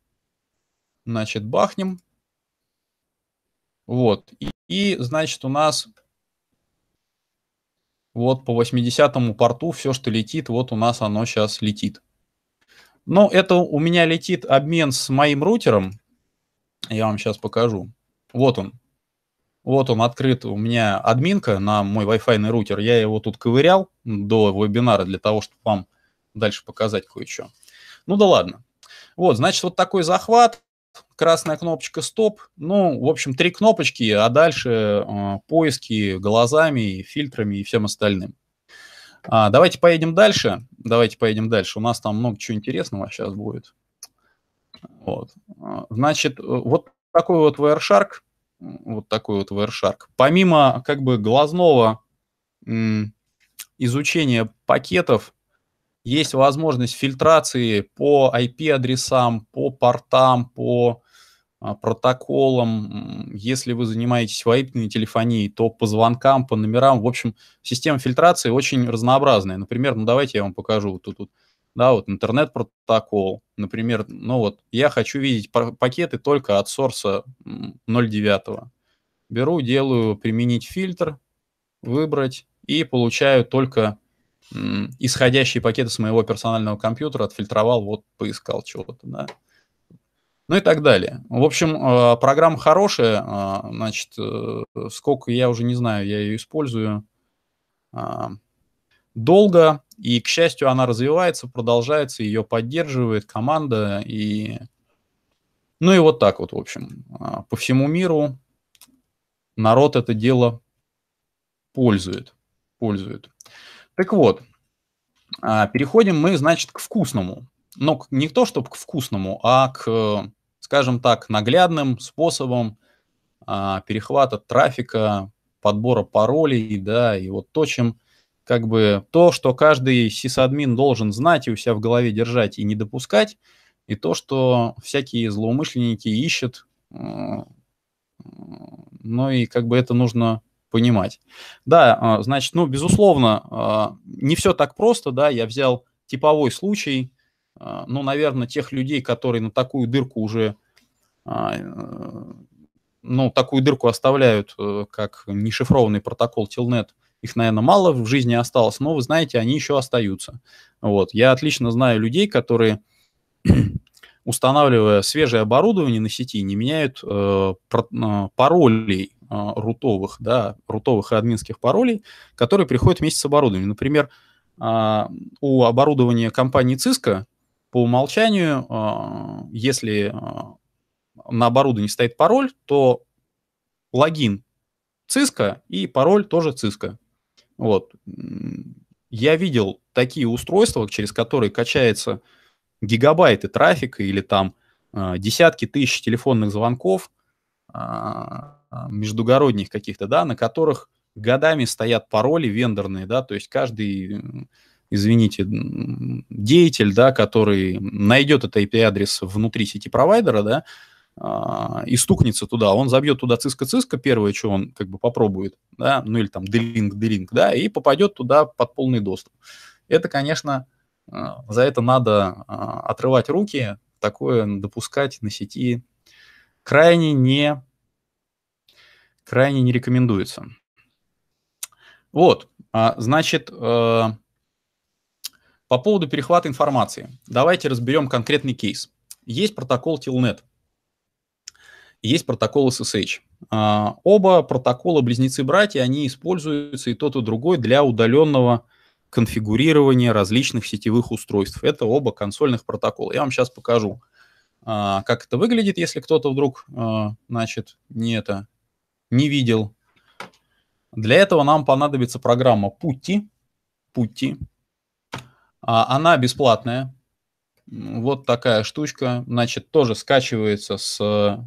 Значит, бахнем. Вот. И, и значит, у нас вот по 80-му порту все, что летит, вот у нас оно сейчас летит. Ну, это у меня летит обмен с моим рутером. Я вам сейчас покажу. Вот он. Вот он открыт у меня админка на мой Wi-Fi рутер. Я его тут ковырял до вебинара для того, чтобы вам дальше показать кое-что. Ну да ладно. Вот, значит, вот такой захват красная кнопочка стоп, ну, в общем, три кнопочки, а дальше э, поиски глазами, фильтрами и всем остальным. А, давайте поедем дальше. Давайте поедем дальше. У нас там много чего интересного сейчас будет. Вот. А, значит, э, вот такой вот VR-Shark. Вот такой вот VR-Shark. Помимо как бы глазного изучения пакетов, есть возможность фильтрации по IP-адресам, по портам, по а, протоколам. Если вы занимаетесь вайпной телефонией, то по звонкам, по номерам. В общем, система фильтрации очень разнообразная. Например, ну давайте я вам покажу. Тут, тут да, вот интернет-протокол, например, ну вот, я хочу видеть пакеты только от сорса 0.9. Беру, делаю применить фильтр, выбрать, и получаю только исходящие пакеты с моего персонального компьютера, отфильтровал, вот поискал чего-то, да. Ну и так далее. В общем, э, программа хорошая, э, значит, э, сколько, я уже не знаю, я ее использую а, долго, и, к счастью, она развивается, продолжается, ее поддерживает команда, и... Ну и вот так вот, в общем, а, по всему миру народ это дело пользует, пользует. Так вот, а, переходим мы, значит, к вкусному. Но не то, чтобы к вкусному, а к, э, скажем так, наглядным способам а, перехвата трафика, подбора паролей, да, и вот то, чем как бы то, что каждый сисадмин должен знать и у себя в голове держать и не допускать, и то, что всякие злоумышленники ищут, э, э, ну и как бы это нужно понимать. Да, а, значит, ну, безусловно, а, не все так просто, да, я взял типовой случай, а, ну, наверное, тех людей, которые на такую дырку уже, ну, такую дырку оставляют, э, как нешифрованный протокол Telnet, их, наверное, мало в жизни осталось, но, вы знаете, они еще остаются. Вот, я отлично знаю людей, которые устанавливая свежее оборудование на сети, не меняют э, э паролей а, рутовых, да, рутовых и админских паролей, которые приходят вместе с оборудованием. Например, а, у оборудования компании Cisco по умолчанию, а, если на оборудовании стоит пароль, то логин Cisco и пароль тоже Cisco. Вот. Я видел такие устройства, через которые качается гигабайты трафика или там десятки тысяч телефонных звонков, а, междугородних каких-то, да, на которых годами стоят пароли вендорные, да, то есть каждый, извините, деятель, да, который найдет этот IP-адрес внутри сети провайдера, да, а, и стукнется туда, он забьет туда циско-циско, первое, что он как бы попробует, да, ну или там делинг-делинг, да, и попадет туда под полный доступ. Это, конечно, а, за это надо отрывать руки, такое допускать на сети крайне не крайне не рекомендуется. Вот, а, значит, э, по поводу перехвата информации. Давайте разберем конкретный кейс. Есть протокол Telnet, есть протокол SSH. А, оба протокола близнецы-братья, они используются и тот, и другой для удаленного конфигурирования различных сетевых устройств. Это оба консольных протокола. Я вам сейчас покажу, а, как это выглядит, если кто-то вдруг, значит, не это, не видел. Для этого нам понадобится программа Пути. Пути. А, она бесплатная. Вот такая штучка. Значит, тоже скачивается с,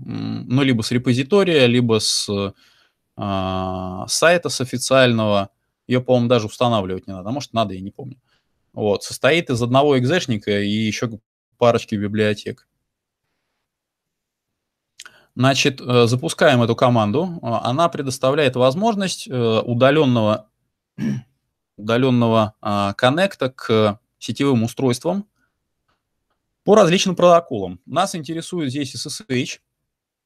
ну, либо с репозитория, либо с э, сайта с официального. Ее, по-моему, даже устанавливать не надо. А может, надо, я не помню. Вот. Состоит из одного экзешника и еще парочки библиотек. Значит, э, запускаем эту команду. Э, она предоставляет возможность э, удаленного, удаленного а, коннекта к сетевым устройствам по различным протоколам. Нас интересует здесь SSH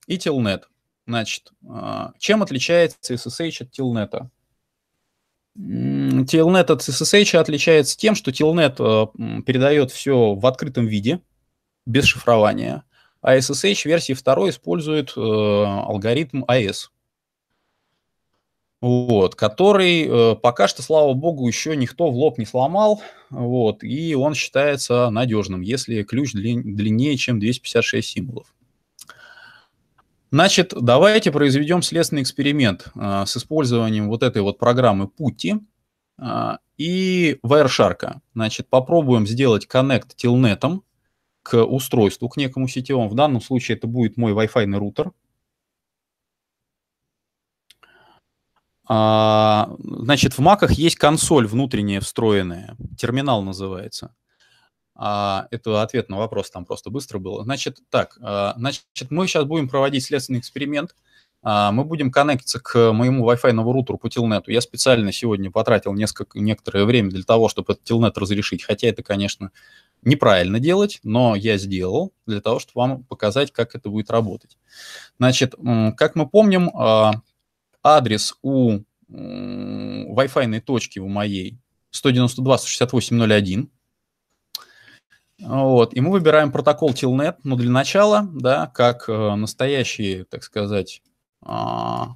и Telnet. Значит, а, чем отличается SSH от Telnet? Telnet от SSH отличается тем, что Telnet передает все в открытом виде, без шифрования – а SSH версии 2 использует э, алгоритм AS. Вот, который э, пока что, слава богу, еще никто в лоб не сломал, вот, и он считается надежным, если ключ длин, длиннее, чем 256 символов. Значит, давайте произведем следственный эксперимент э, с использованием вот этой вот программы Пути э, и Wireshark. Значит, попробуем сделать коннект телнетом к устройству, к некому сетевому. В данном случае это будет мой Wi-Fi рутер. А, значит, в маках есть консоль внутренняя встроенная, терминал называется. А, это ответ на вопрос, там просто быстро было. Значит, так, а, значит, мы сейчас будем проводить следственный эксперимент. А, мы будем коннектиться к моему Wi-Fi рутеру по телнету. Я специально сегодня потратил несколько, некоторое время для того, чтобы этот телнет разрешить, хотя это, конечно, неправильно делать, но я сделал для того, чтобы вам показать, как это будет работать. Значит, как мы помним, а, адрес у Wi-Fi точки у моей 192.168.01. Вот, и мы выбираем протокол Telnet, но для начала, да, как э, настоящие, так сказать, а,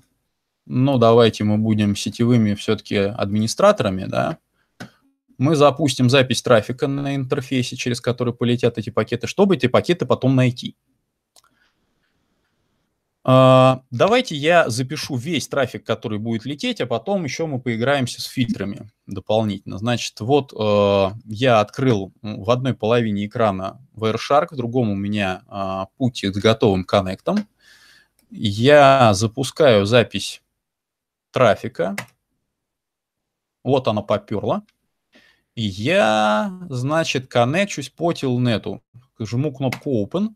ну, давайте мы будем сетевыми все-таки администраторами, да, мы запустим запись трафика на интерфейсе, через который полетят эти пакеты, чтобы эти пакеты потом найти. А, давайте я запишу весь трафик, который будет лететь, а потом еще мы поиграемся с фильтрами дополнительно. Значит, вот э, я открыл в одной половине экрана Wireshark, в другом у меня а, путь с готовым коннектом. Я запускаю запись трафика. Вот она поперла я, значит, коннекчусь по телнету. Жму кнопку Open.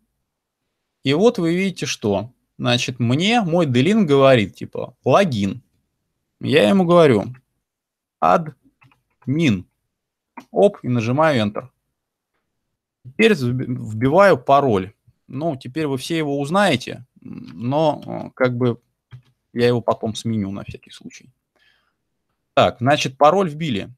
И вот вы видите, что. Значит, мне мой Делин говорит, типа, логин. Я ему говорю, админ. Оп, и нажимаю Enter. Теперь вбиваю пароль. Ну, теперь вы все его узнаете, но э, как бы я его потом сменю на всякий случай. Так, значит, пароль вбили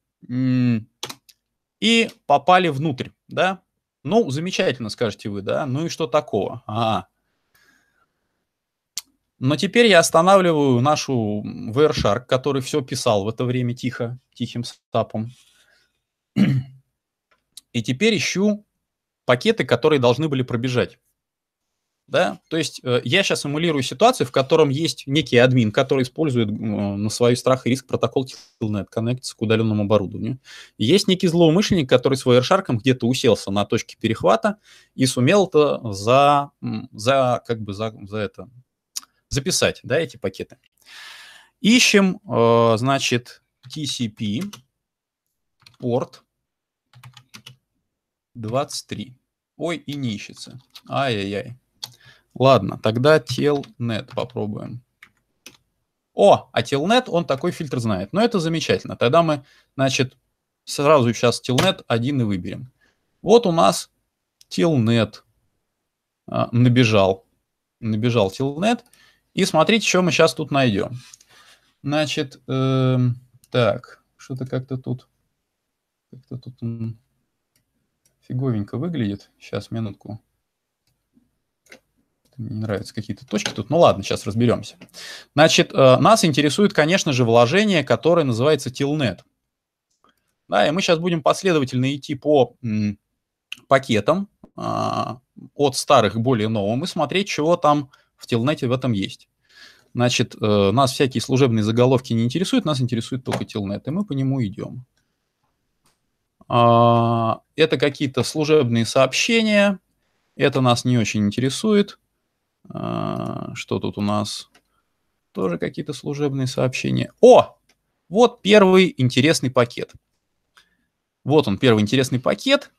и попали внутрь, да? Ну, замечательно, скажете вы, да? Ну и что такого? Ага. Но теперь я останавливаю нашу VR-шарк, который все писал в это время тихо, тихим стапом. И теперь ищу пакеты, которые должны были пробежать. Да? То есть э, я сейчас эмулирую ситуацию, в котором есть некий админ, который использует на свой страх и риск протокол TLNet, коннектится к удаленному оборудованию. Есть некий злоумышленник, который с вайершарком где-то уселся на точке перехвата и сумел это за, за, как бы за, за это, записать да, эти пакеты. Ищем, э, значит, TCP порт 23. Ой, и не ищется. Ай-яй-яй. Ладно, тогда telnet попробуем. О, а telnet, он такой фильтр знает. Но это замечательно. Тогда мы, значит, сразу сейчас telnet один и выберем. Вот у нас telnet а, набежал. Набежал telnet. И смотрите, что мы сейчас тут найдем. Значит, э, так, что-то как-то тут... Как-то тут фиговенько выглядит. Сейчас, минутку мне не нравятся какие-то точки тут. Ну ладно, сейчас разберемся. Значит, э, нас интересует, конечно же, вложение, которое называется Telnet. Да, и мы сейчас будем последовательно идти по пакетам а, от старых к более новым и смотреть, чего там в Телнете в этом есть. Значит, э, нас всякие служебные заголовки не интересуют, нас интересует только Телнет, и мы по нему идем. А, это какие-то служебные сообщения, это нас не очень интересует. А, что тут у нас? Тоже какие-то служебные сообщения. О! Вот первый интересный пакет. Вот он, первый интересный пакет.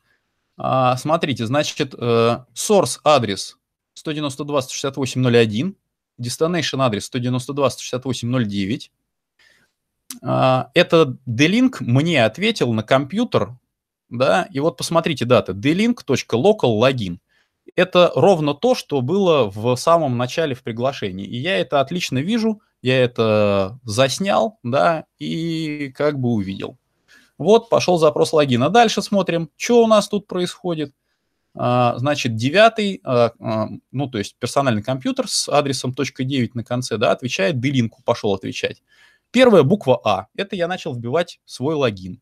А, смотрите, значит, э, source адрес 192.168.01, destination адрес 192.168.09. А, это D-Link мне ответил на компьютер, да, и вот посмотрите дата, dlink.local login это ровно то, что было в самом начале в приглашении. И я это отлично вижу, я это заснял, да, и как бы увидел. Вот пошел запрос логина. Дальше смотрим, что у нас тут происходит. А, значит, девятый, а, а, ну, то есть персональный компьютер с адресом .9 на конце, да, отвечает, делинку пошел отвечать. Первая буква А. Это я начал вбивать свой логин.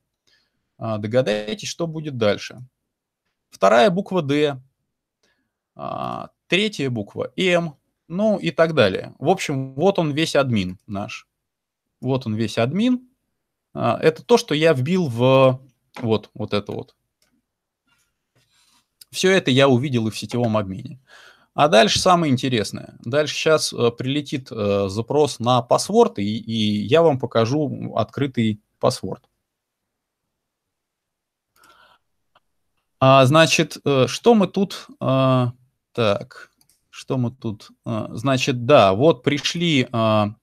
Догадайтесь, что будет дальше. Вторая буква D а, третья буква М, ну и так далее. В общем, вот он весь админ наш. Вот он весь админ. А, это то, что я вбил в вот, вот это вот. Все это я увидел и в сетевом обмене. А дальше самое интересное. Дальше сейчас э, прилетит э, запрос на паспорт, и, и я вам покажу открытый паспорт. А, значит, э, что мы тут так, что мы тут... А, значит, да, вот пришли rn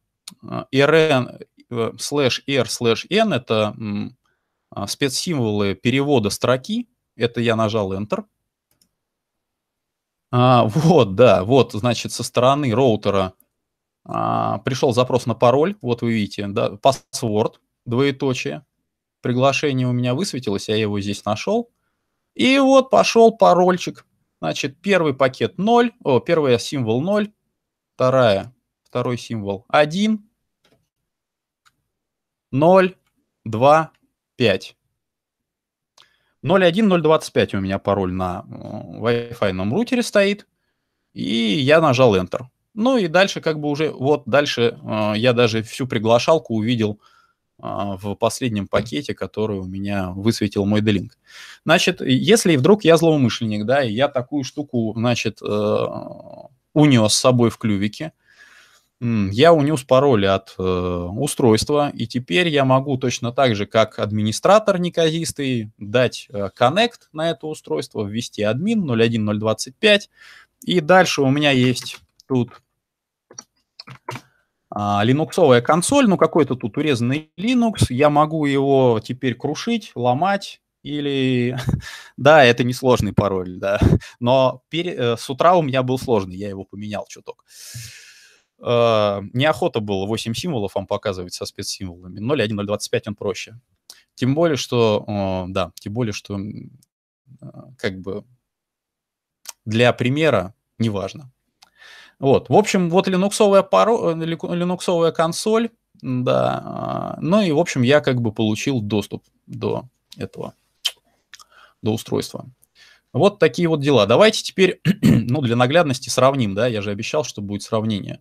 slash r slash n, это а, спецсимволы перевода строки. Это я нажал Enter. А, вот, да, вот, значит, со стороны роутера а, пришел запрос на пароль, вот вы видите, да, паспорт, двоеточие. Приглашение у меня высветилось, я его здесь нашел. И вот пошел парольчик. Значит, первый пакет 0, о, первый символ 0, вторая, второй символ 1, 0, 2, 5. 01025 у меня пароль на Wi-Fi рутере стоит. И я нажал Enter. Ну и дальше как бы уже, вот дальше э, я даже всю приглашалку увидел а, в последнем пакете, который у меня высветил мой делинг. Значит, если вдруг я злоумышленник, да, и я такую штуку, значит, э, унес с собой в клювике, я унес пароль от э, устройства, и теперь я могу точно так же, как администратор неказистый, дать connect э, на это устройство, ввести админ 01025, и дальше у меня есть тут линуксовая а, консоль, ну какой-то тут урезанный Linux, я могу его теперь крушить, ломать, или... да, это не сложный пароль, да. Но пере... Э, с утра у меня был сложный, я его поменял чуток. А, Неохота было 8 символов вам показывать со спецсимволами. 0.1, 0.25 он проще. Тем более, что... Да, тем более, что э, как бы для примера неважно. Вот, в общем, вот линуксовая, паро... Э, линуксовая консоль, да, а, ну и, в общем, я как бы получил доступ до этого, до устройства. Вот такие вот дела. Давайте теперь, ну, для наглядности сравним, да, я же обещал, что будет сравнение.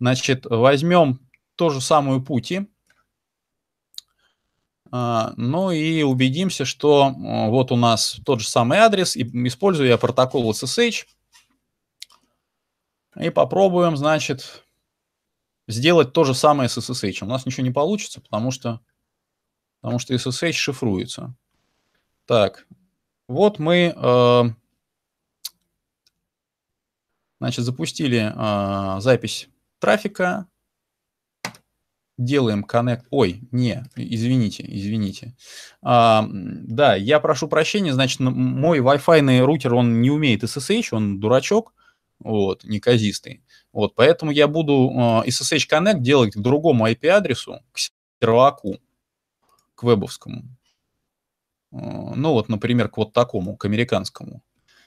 Значит, возьмем ту же самую пути, а, ну и убедимся, что э, вот у нас тот же самый адрес, и использую я протокол SSH, и попробуем, значит, сделать то же самое с SSH. У нас ничего не получится, потому что, потому что SSH шифруется. Так, вот мы, э, значит, запустили э, запись трафика. Делаем connect. Ой, не, извините, извините. А, да, я прошу прощения, значит, мой Wi-Fi рутер, он не умеет SSH, он дурачок вот, неказистый. Вот, поэтому я буду а, SSH Connect делать к другому IP-адресу, к серваку, к вебовскому. А, ну вот, например, к вот такому, к американскому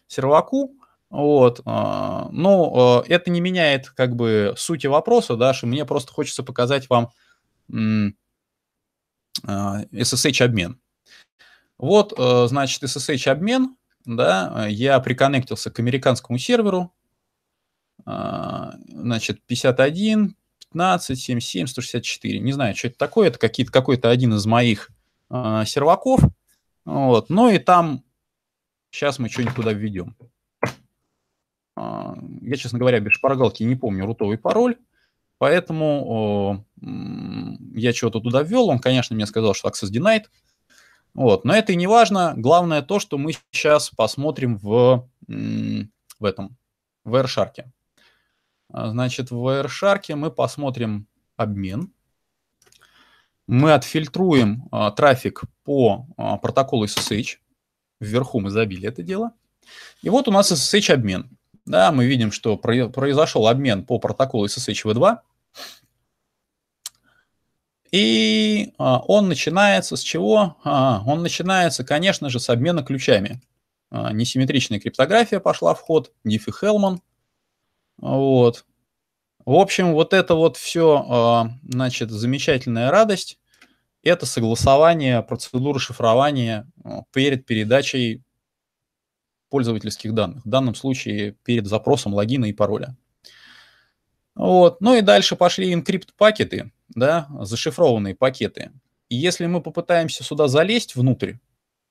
серваку. Вот, а, но это не меняет как бы сути вопроса, Даша, мне просто хочется показать вам SSH-обмен. Вот, значит, SSH-обмен, да, я приконнектился к американскому серверу, а, значит, 51, 15, 77, 164. Не знаю, что это такое. Это какие-то, какой-то один из моих э, серваков. Вот. Ну и там сейчас мы что-нибудь туда введем. Э, я, честно говоря, без шпаргалки не помню рутовый пароль. Поэтому э, я чего-то туда ввел. Он, конечно, мне сказал, что access denied. Вот. Но это и не важно. Главное то, что мы сейчас посмотрим в, в этом, в AirShark. А, значит, в Wireshark мы посмотрим обмен. Мы отфильтруем а, трафик по а, протоколу SSH. Вверху мы забили это дело. И вот у нас SSH-обмен. Да, мы видим, что про произошел обмен по протоколу SSH V2. И а, он начинается с чего? А, он начинается, конечно же, с обмена ключами. А, несимметричная криптография пошла в ход, Диффи Хелман – вот. В общем, вот это вот все, а, значит, замечательная радость. Это согласование процедуры шифрования а, перед передачей пользовательских данных. В данном случае перед запросом логина и пароля. Вот. Ну и дальше пошли инкрипт-пакеты, да, зашифрованные пакеты. И если мы попытаемся сюда залезть внутрь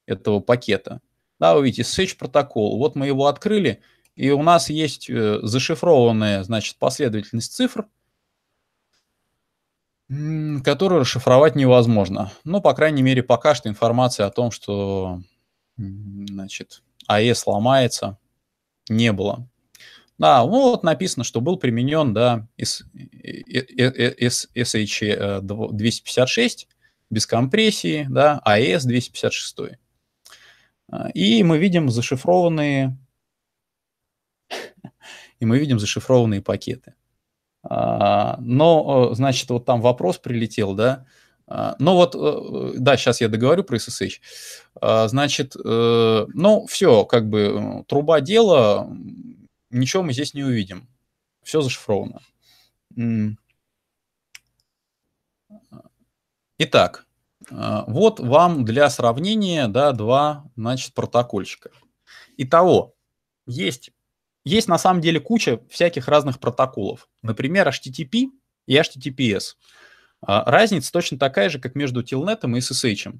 этого пакета, да, вы видите, SSH протокол, вот мы его открыли, и у нас есть э, зашифрованная, значит, последовательность цифр, которую расшифровать невозможно. Ну, по крайней мере, пока что информация о том, что, значит, АЭС ломается, не было. Да, ну вот написано, что был применен, да, SH-256 э, э, без компрессии, да, AES-256. А, и мы видим зашифрованные и мы видим зашифрованные пакеты. А, но, э, значит, вот там вопрос прилетел, да, а, ну вот, э, э, да, сейчас я договорю про SSH. А, значит, ну все, как бы труба дела, ничего мы здесь не увидим. Все зашифровано. Итак, вот вам для сравнения да, два значит, протокольчика. Итого, есть есть на самом деле куча всяких разных протоколов. Например, HTTP и HTTPS. А, разница точно такая же, как между Telnet и SSH.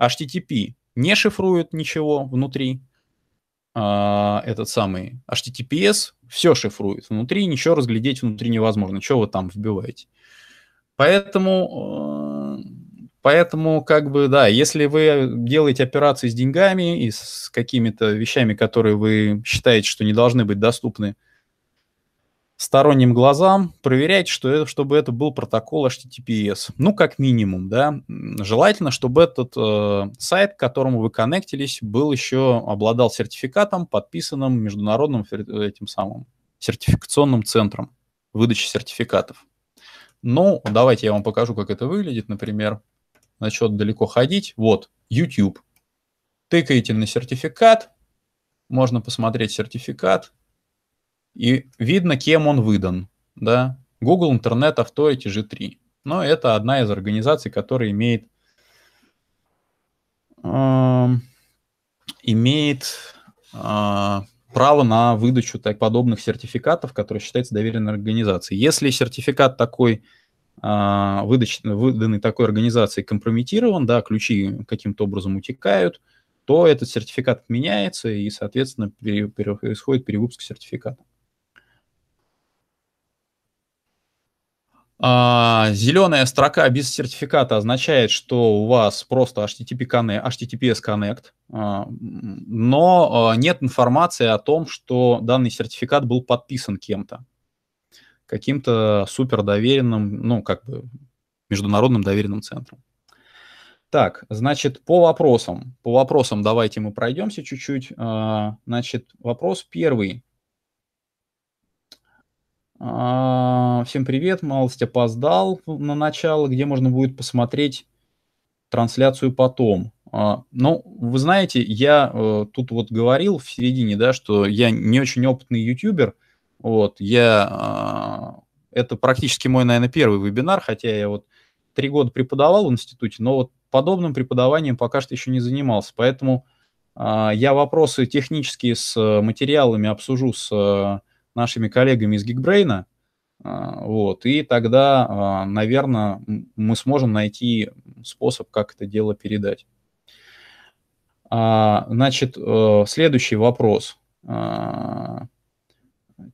HTTP не шифрует ничего внутри, а, этот самый HTTPS все шифрует внутри, ничего разглядеть внутри невозможно, что вы там вбиваете. Поэтому а, Поэтому, как бы, да, если вы делаете операции с деньгами и с какими-то вещами, которые вы считаете, что не должны быть доступны сторонним глазам, проверяйте, что это, чтобы это был протокол HTTPS. Ну, как минимум, да. Желательно, чтобы этот э, сайт, к которому вы коннектились, был еще, обладал сертификатом, подписанным международным э, этим самым сертификационным центром выдачи сертификатов. Ну, давайте я вам покажу, как это выглядит, например насчет далеко ходить, вот, YouTube. Тыкаете на сертификат, можно посмотреть сертификат, и видно, кем он выдан, да, Google Internet эти же три Но это одна из организаций, которая имеет, э, имеет э, право на выдачу так, подобных сертификатов, которые считаются доверенной организацией. Если сертификат такой а, выдач, выданный такой организации компрометирован, да, ключи каким-то образом утекают, то этот сертификат отменяется и, соответственно, происходит перевыпуск сертификата. А, зеленая строка без сертификата означает, что у вас просто HTTP connect, HTTPS Connect, а, но а, нет информации о том, что данный сертификат был подписан кем-то каким-то супер доверенным, ну, как бы международным доверенным центром. Так, значит, по вопросам. По вопросам давайте мы пройдемся чуть-чуть. А, значит, вопрос первый. А, всем привет, малость опоздал на начало, где можно будет посмотреть трансляцию потом. А, ну, вы знаете, я э, тут вот говорил в середине, да, что я не очень опытный ютубер, вот, я... А, это практически мой, наверное, первый вебинар, хотя я вот три года преподавал в институте, но вот подобным преподаванием пока что еще не занимался. Поэтому а, я вопросы технические с э, материалами обсужу с э, нашими коллегами из Гигбрейна, вот, и тогда, а, наверное, мы сможем найти способ, как это дело передать. Значит, э, следующий вопрос.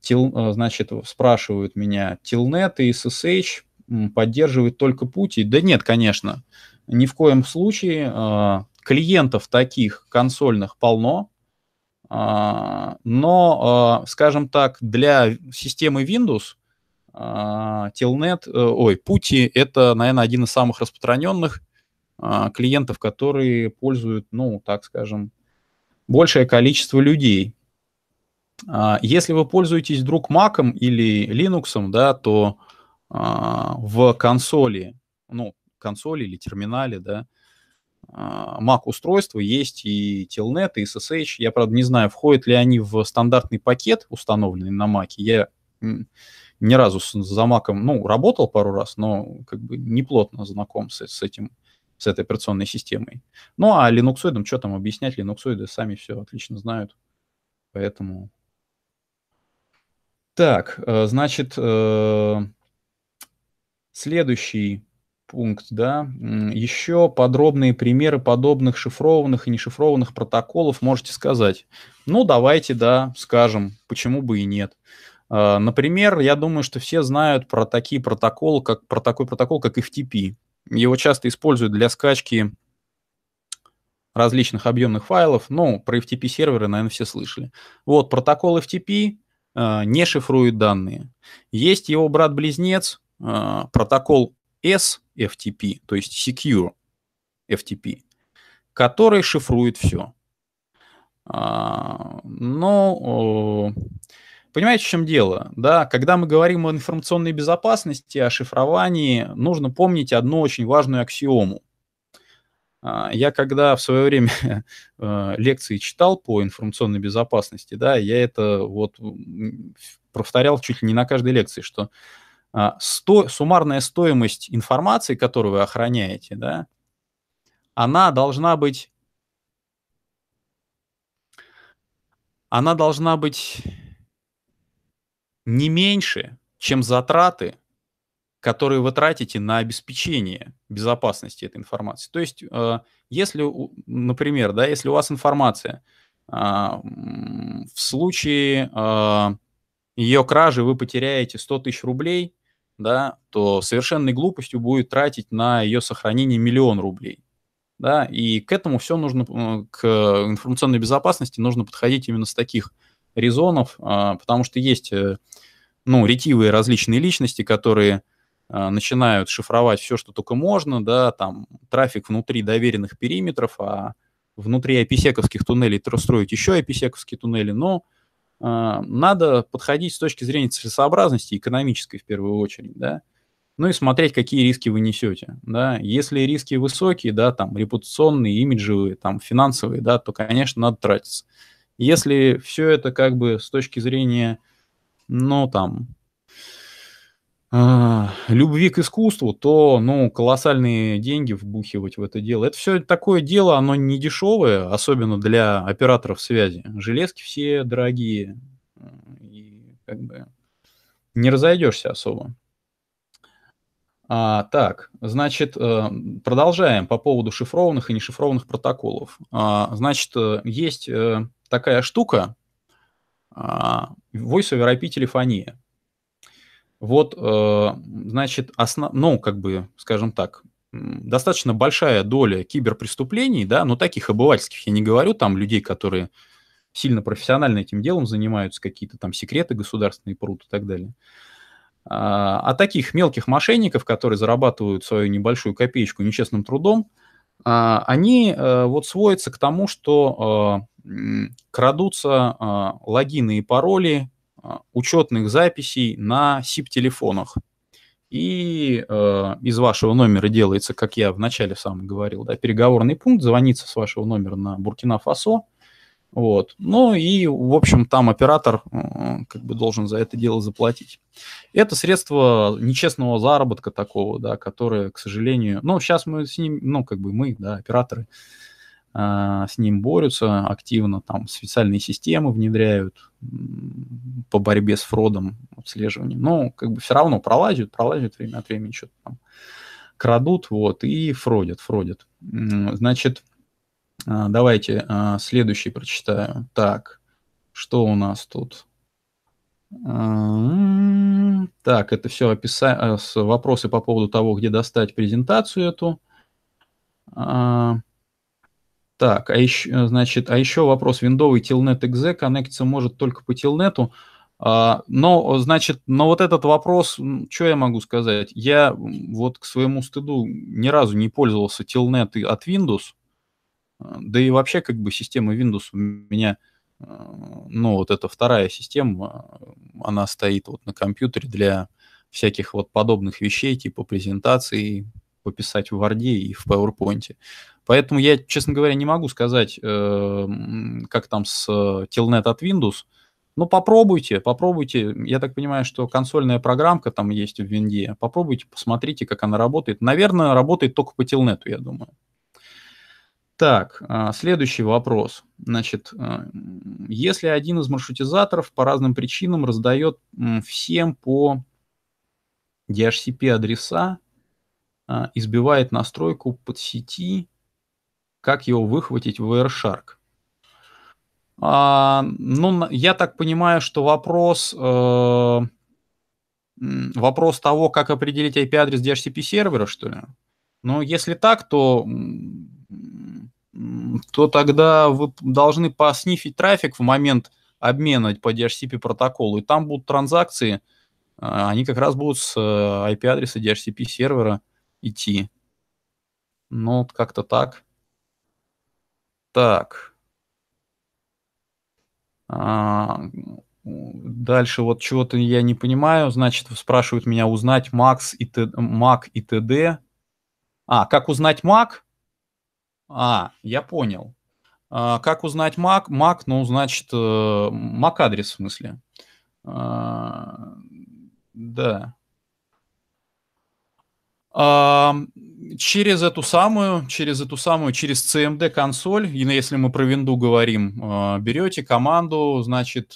Тил, э, значит, спрашивают меня, Telnet и SSH поддерживают только пути? Да нет, конечно, ни в коем случае. Э, клиентов таких консольных полно, э, но, скажем так, для системы Windows Telnet, ой, пути – это, наверное, один из самых распространенных клиентов, которые пользуют, ну, так скажем, большее количество людей. А, если вы пользуетесь друг Mac или Linux, да, то а, в консоли, ну, консоли или терминале, да, а, Mac-устройства есть и Telnet, и SSH. Я, правда, не знаю, входят ли они в стандартный пакет, установленный на Mac. Я ни разу за Mac, ну, работал пару раз, но как бы неплотно знаком с, с этим с этой операционной системой. Ну, а линуксоидам, что там объяснять, линуксоиды сами все отлично знают. Поэтому так, э, значит, э, следующий пункт, да, еще подробные примеры подобных шифрованных и нешифрованных протоколов можете сказать. Ну, давайте, да, скажем, почему бы и нет. Э, например, я думаю, что все знают про такие протоколы, как про такой протокол, как FTP. Его часто используют для скачки различных объемных файлов. Ну, про FTP серверы, наверное, все слышали. Вот протокол FTP Э, не шифрует данные. Есть его брат-близнец, э, протокол SFTP, то есть Secure FTP, который шифрует все. А, но понимаете, в чем дело? Да, когда мы говорим о информационной безопасности, о шифровании, нужно помнить одну очень важную аксиому. А, я когда в свое время э, лекции читал по информационной безопасности, да, я это вот повторял чуть ли не на каждой лекции, что а, сто, суммарная стоимость информации, которую вы охраняете, да, она должна быть... Она должна быть не меньше, чем затраты которые вы тратите на обеспечение безопасности этой информации. То есть, э, если, например, да, если у вас информация, э, в случае э, ее кражи вы потеряете 100 тысяч рублей, да, то совершенной глупостью будет тратить на ее сохранение миллион рублей. Да, и к этому все нужно, к информационной безопасности нужно подходить именно с таких резонов, потому что есть, ну, ретивые различные личности, которые а, начинают шифровать все, что только можно, да, там трафик внутри доверенных периметров, а внутри IPсековских туннелей строить еще IPсековские туннели, но э, надо подходить с точки зрения целесообразности, экономической в первую очередь, да, ну и смотреть, какие риски вы несете, да, если риски высокие, да, там, репутационные, имиджевые, там, финансовые, да, то, конечно, надо тратиться. Если все это как бы с точки зрения, ну, там, а, любви к искусству, то, ну, колоссальные деньги вбухивать в это дело. Это все такое дело, оно не дешевое, особенно для операторов связи. Железки все дорогие, и как бы не разойдешься особо. А, так, значит, э, продолжаем по поводу шифрованных и нешифрованных протоколов. А, значит, э, есть э, такая штука, а, voice over IP телефония. Вот, э, значит, основ... ну, как бы, скажем так, достаточно большая доля киберпреступлений, да, но ну, таких обывательских, я не говорю там людей, которые сильно профессионально этим делом занимаются, какие-то там секреты государственные прут и так далее. А, а таких мелких мошенников, которые зарабатывают свою небольшую копеечку нечестным трудом, а, они э, вот сводятся к тому, что э, крадутся логины и пароли а, учетных записей на SIP-телефонах. И э, из вашего номера делается, как я вначале сам говорил, да, переговорный пункт, звонится с вашего номера на Буркина-Фасо. Вот. Ну и, в общем, там оператор э, как бы должен за это дело заплатить. Это средство нечестного заработка такого, да, которое, к сожалению... Ну, сейчас мы с ним, ну, как бы мы, да, операторы, э, а, с ним борются активно, там специальные системы внедряют по борьбе с фродом, отслеживанием. Но ну, как бы все равно пролазят, пролазят время от времени, что-то там крадут, вот, и фродят, фродят. Значит, а, давайте а, следующий прочитаю. Так, что у нас тут? Так, это все описа э, вопросы по поводу того, где достать презентацию эту. Так, а еще, э, значит, а еще вопрос. Виндовый Telnet .exe коннектиться может только по Telnet. А, но, значит, но вот этот вопрос, что я могу сказать? Я вот к своему стыду ни разу не пользовался Telnet от Windows. Э, да и вообще, как бы, система Windows у меня, э, ну, вот эта вторая система, она стоит вот на компьютере для всяких вот подобных вещей, типа презентации, пописать в Word и в PowerPoint. Поэтому я, честно говоря, не могу сказать, э, как там с э, Telnet от Windows. Но попробуйте, попробуйте. Я так понимаю, что консольная программка там есть в Винде. Попробуйте, посмотрите, как она работает. Наверное, работает только по Telnet, я думаю. Так, а, следующий вопрос. Значит, э, если один из маршрутизаторов по разным причинам раздает всем по DHCP адреса, а, избивает настройку под сети, как его выхватить в Airshark. А, ну, я так понимаю, что вопрос, э, вопрос того, как определить IP-адрес DHCP сервера, что ли? Ну, если так, то, то тогда вы должны поснифить трафик в момент обмена по DHCP протоколу, и там будут транзакции, а, они как раз будут с IP-адреса э, DHCP сервера идти. Ну, как-то так. Так. А, дальше вот чего-то я не понимаю. Значит, спрашивают меня узнать Макс и Т, Mac и ТД. А, как узнать Mac? А, я понял. А, как узнать Mac? Mac, ну, значит, Mac э, адрес в смысле. А, да через эту самую, через эту самую, через CMD консоль, и если мы про винду говорим, а, берете команду, значит,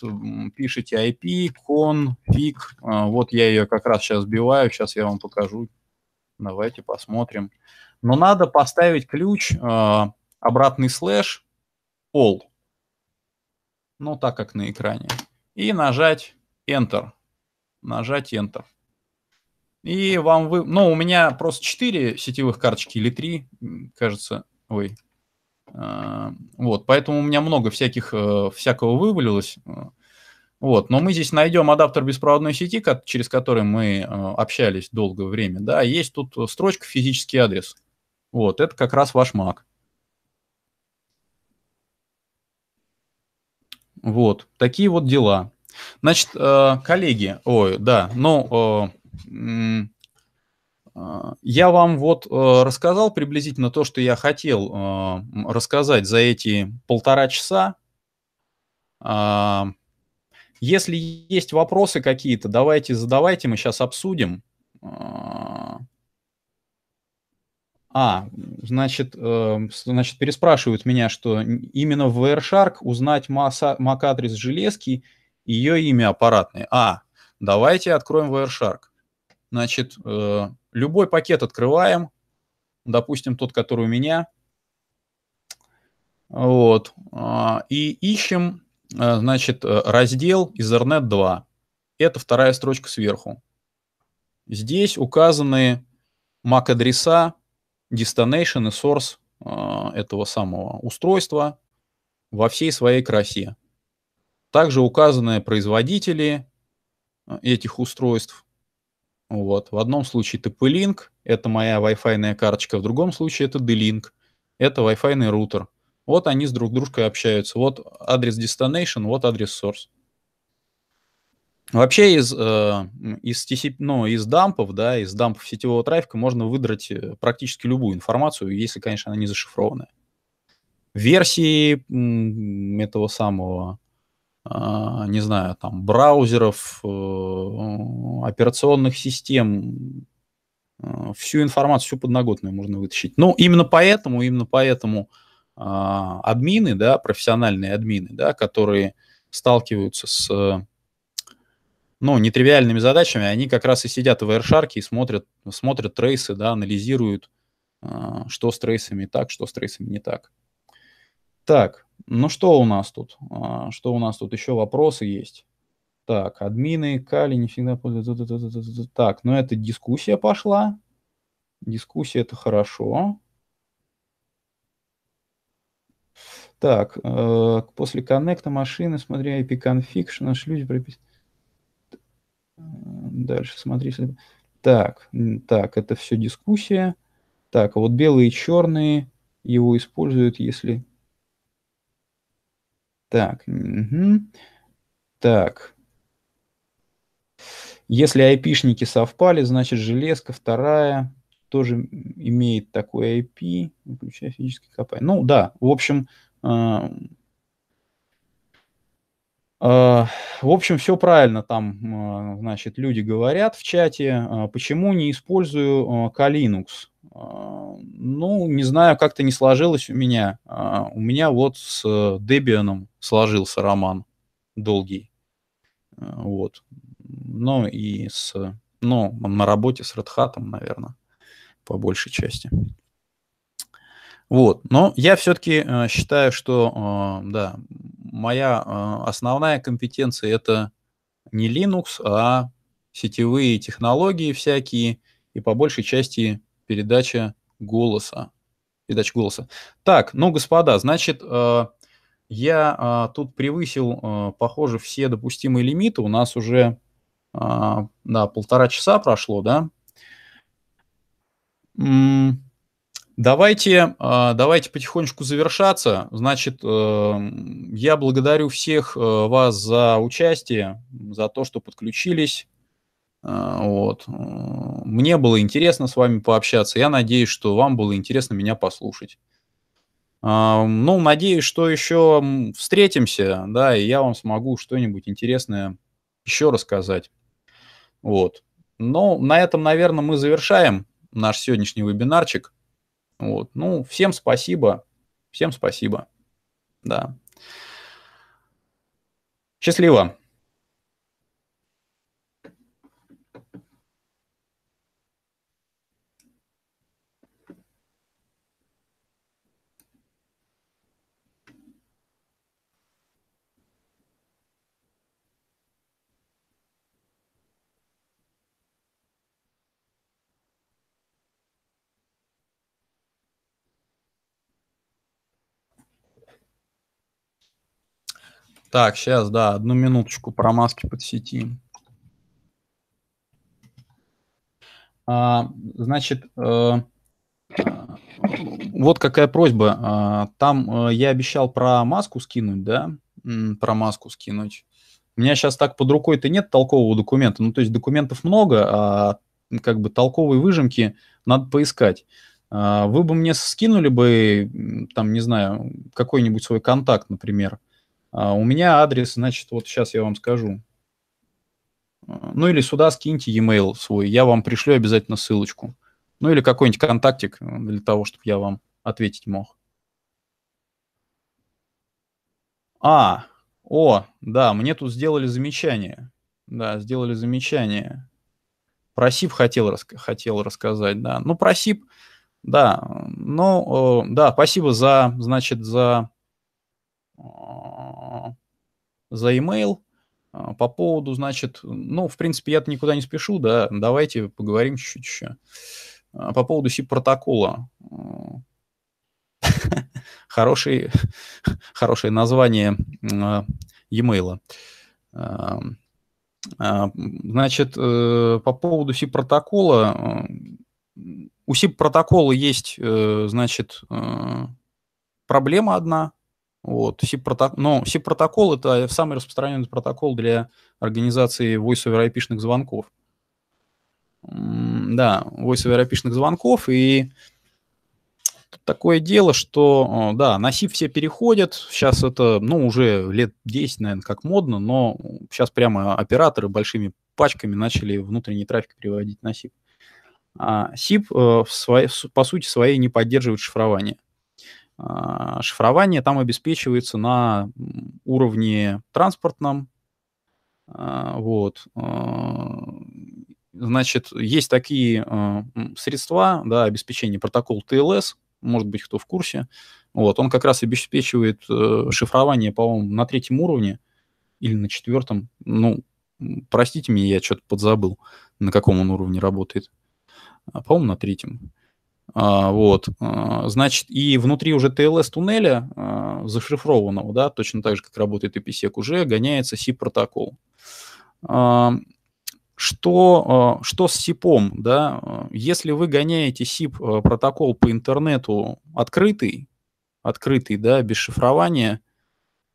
пишите IP, config, а, вот я ее как раз сейчас сбиваю, сейчас я вам покажу, давайте посмотрим. Но надо поставить ключ, а, обратный слэш, all, ну так как на экране, и нажать Enter, нажать Enter. И вам вы... Ну, у меня просто 4 сетевых карточки или 3, кажется. Ой. А, вот, поэтому у меня много всяких, э, всякого вывалилось. Вот, но мы здесь найдем адаптер беспроводной сети, через который мы э, общались долгое время. Да, есть тут э, строчка физический адрес. Вот, это как раз ваш Mac. Вот, такие вот дела. Значит, коллеги, ой, да, ну, а, я вам вот э, рассказал приблизительно то, что я хотел э, рассказать за эти полтора часа. А, если есть вопросы какие-то, давайте задавайте, мы сейчас обсудим. А, а значит, э, значит, переспрашивают меня, что именно в Wireshark узнать MAC-адрес железки, ее имя аппаратное. А, давайте откроем Wireshark. Значит, э, любой пакет открываем, допустим, тот, который у меня. Вот. А, и ищем, э, значит, э, раздел Ethernet 2. Это вторая строчка сверху. Здесь указаны MAC-адреса, destination и source этого самого устройства во всей своей красе. Также указаны производители этих устройств, вот. В одном случае это P-Link, это моя Wi-Fi карточка, в другом случае это D-Link, это Wi-Fi рутер. Вот они с друг дружкой общаются. Вот адрес destination, вот адрес source. Вообще из, э, из, TCP, ну, из дампов, да, из дампов сетевого трафика можно выдрать э, практически любую информацию, если, конечно, она не зашифрованная. Версии этого самого а, не знаю, там, браузеров, э, операционных систем, э, всю информацию, всю подноготную можно вытащить. Ну, именно поэтому, именно поэтому а, админы, да, профессиональные админы, да, которые сталкиваются с ну, нетривиальными задачами, они как раз и сидят в AirShark и смотрят, смотрят трейсы, да, анализируют, а, что с трейсами так, что с трейсами не так. Так, ну что у нас тут? А, что у нас тут? Еще вопросы есть. Так, админы, Кали не всегда пользуются. Так, ну это дискуссия пошла. Дискуссия это хорошо. Так, э, после коннекта машины, смотри, IP config, наши люди прописаны. Дальше смотри. Так, так, это все дискуссия. Так, а вот белые и черные его используют, если так, угу. так. Если IP-шники совпали, значит железка вторая тоже имеет такой IP, Включая физический копай. Ну да, в общем, а, а, в общем, все правильно там, а, значит, люди говорят в чате, а, почему не использую Калинукс. Ну, не знаю, как-то не сложилось у меня. У меня вот с э, Debian сложился роман долгий. Вот. Ну и с... Ну, на работе с Red Hat, наверное, по большей части. Вот. Но я все-таки э, считаю, что э, да, моя э, основная компетенция это не Linux, а сетевые технологии всякие и по большей части передача голоса. Передача голоса. Так, ну, господа, значит, я тут превысил, похоже, все допустимые лимиты. У нас уже да, полтора часа прошло, да? Давайте, а, давайте потихонечку завершаться. Значит, э, я благодарю всех э, вас за участие, за то, что подключились. Э, вот. Мне было интересно с вами пообщаться. Я надеюсь, что вам было интересно меня послушать. А, ну, надеюсь, что еще встретимся, да, и я вам смогу что-нибудь интересное еще рассказать. Вот. Но ну, на этом, наверное, мы завершаем наш сегодняшний вебинарчик. Вот. Ну, всем спасибо. Всем спасибо. Да. Счастливо. Так, сейчас, да, одну минуточку про маски подсетим. А, значит, э, вот какая просьба. А, там э, я обещал про маску скинуть, да? Про маску скинуть. У меня сейчас так под рукой-то нет толкового документа. Ну, то есть документов много, а как бы толковые выжимки надо поискать. А, вы бы мне скинули бы, там, не знаю, какой-нибудь свой контакт, например, а, у меня адрес, значит, вот сейчас я вам скажу. А, ну или сюда скиньте e-mail свой, я вам пришлю обязательно ссылочку. Ну или какой-нибудь контактик э, для того, чтобы я вам ответить мог. А, о, да, мне тут сделали замечание. Да, сделали замечание. Про СИП хотел, хотел рассказать, да. Ну, про СИП, да. Ну, э, да, спасибо за, значит, за а, за email а, по поводу, значит, ну, в принципе, я-то никуда не спешу, да, давайте поговорим чуть-чуть еще. А, по поводу SIP-протокола. Хороший, хорошее название e-mail. Значит, э, по поводу SIP-протокола. Э, у SIP-протокола есть, э, значит, проблема одна – вот. SIP ну, протокол но SIP – это самый распространенный протокол для организации voice over ip звонков. Да, voice over ip звонков. И такое дело, что, да, на SIP все переходят. Сейчас это, ну, уже лет 10, наверное, как модно, но сейчас прямо операторы большими пачками начали внутренний трафик переводить на SIP. А SIP, э, в своей, по сути своей, не поддерживает шифрование. А, шифрование там обеспечивается на уровне транспортном. А, вот. А, значит, есть такие средства, да, обеспечения протокол TLS, может быть, кто в курсе. Вот, он как раз обеспечивает э, шифрование, по-моему, на третьем уровне или на четвертом. Ну, простите меня, я что-то подзабыл, на каком он уровне работает. По-моему, на третьем. А, вот, а, значит, и внутри уже TLS-туннеля, а, зашифрованного, да, точно так же, как работает IPsec, уже гоняется SIP-протокол. Что, что с SIP, да, если вы гоняете SIP-протокол по интернету открытый, открытый, да, без шифрования,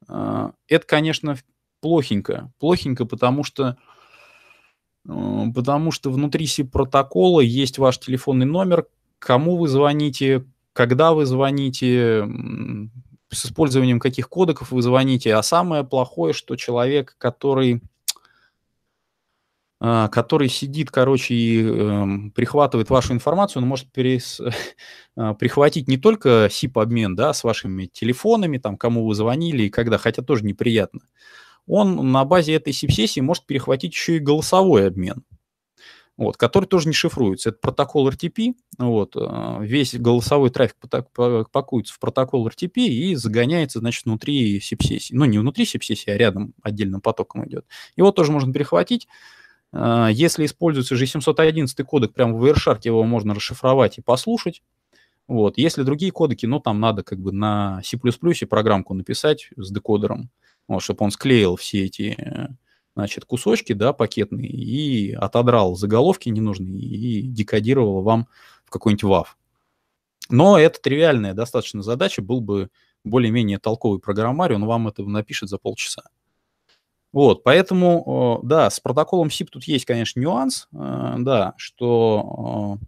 это, конечно, плохенько. Плохенько, потому что потому что внутри SIP-протокола есть ваш телефонный номер, кому вы звоните, когда вы звоните, с использованием каких кодеков вы звоните. А самое плохое, что человек, который а, который сидит, короче, и э, прихватывает вашу информацию, он может перес, а, прихватить не только SIP-обмен, да, с вашими телефонами, там, кому вы звонили и когда, хотя тоже неприятно. Он на базе этой SIP-сессии может перехватить еще и голосовой обмен вот, который тоже не шифруется. Это протокол RTP, вот, э, весь голосовой трафик пакуется в протокол RTP и загоняется, значит, внутри сепсессии. Ну, не внутри сепсессии, а рядом отдельным потоком идет. Его тоже можно перехватить. Э, если используется G711 кодек, прямо в Wireshark его можно расшифровать и послушать. Вот. Если другие кодеки, ну, там надо как бы на C++ программку написать с декодером, вот, чтобы он склеил все эти э, значит, кусочки, да, пакетные, и отодрал заголовки ненужные и декодировал вам в какой-нибудь WAV. Но это тривиальная достаточно задача, был бы более-менее толковый программарь, он вам это напишет за полчаса. Вот, поэтому, э, да, с протоколом SIP тут есть, конечно, нюанс, э, да, что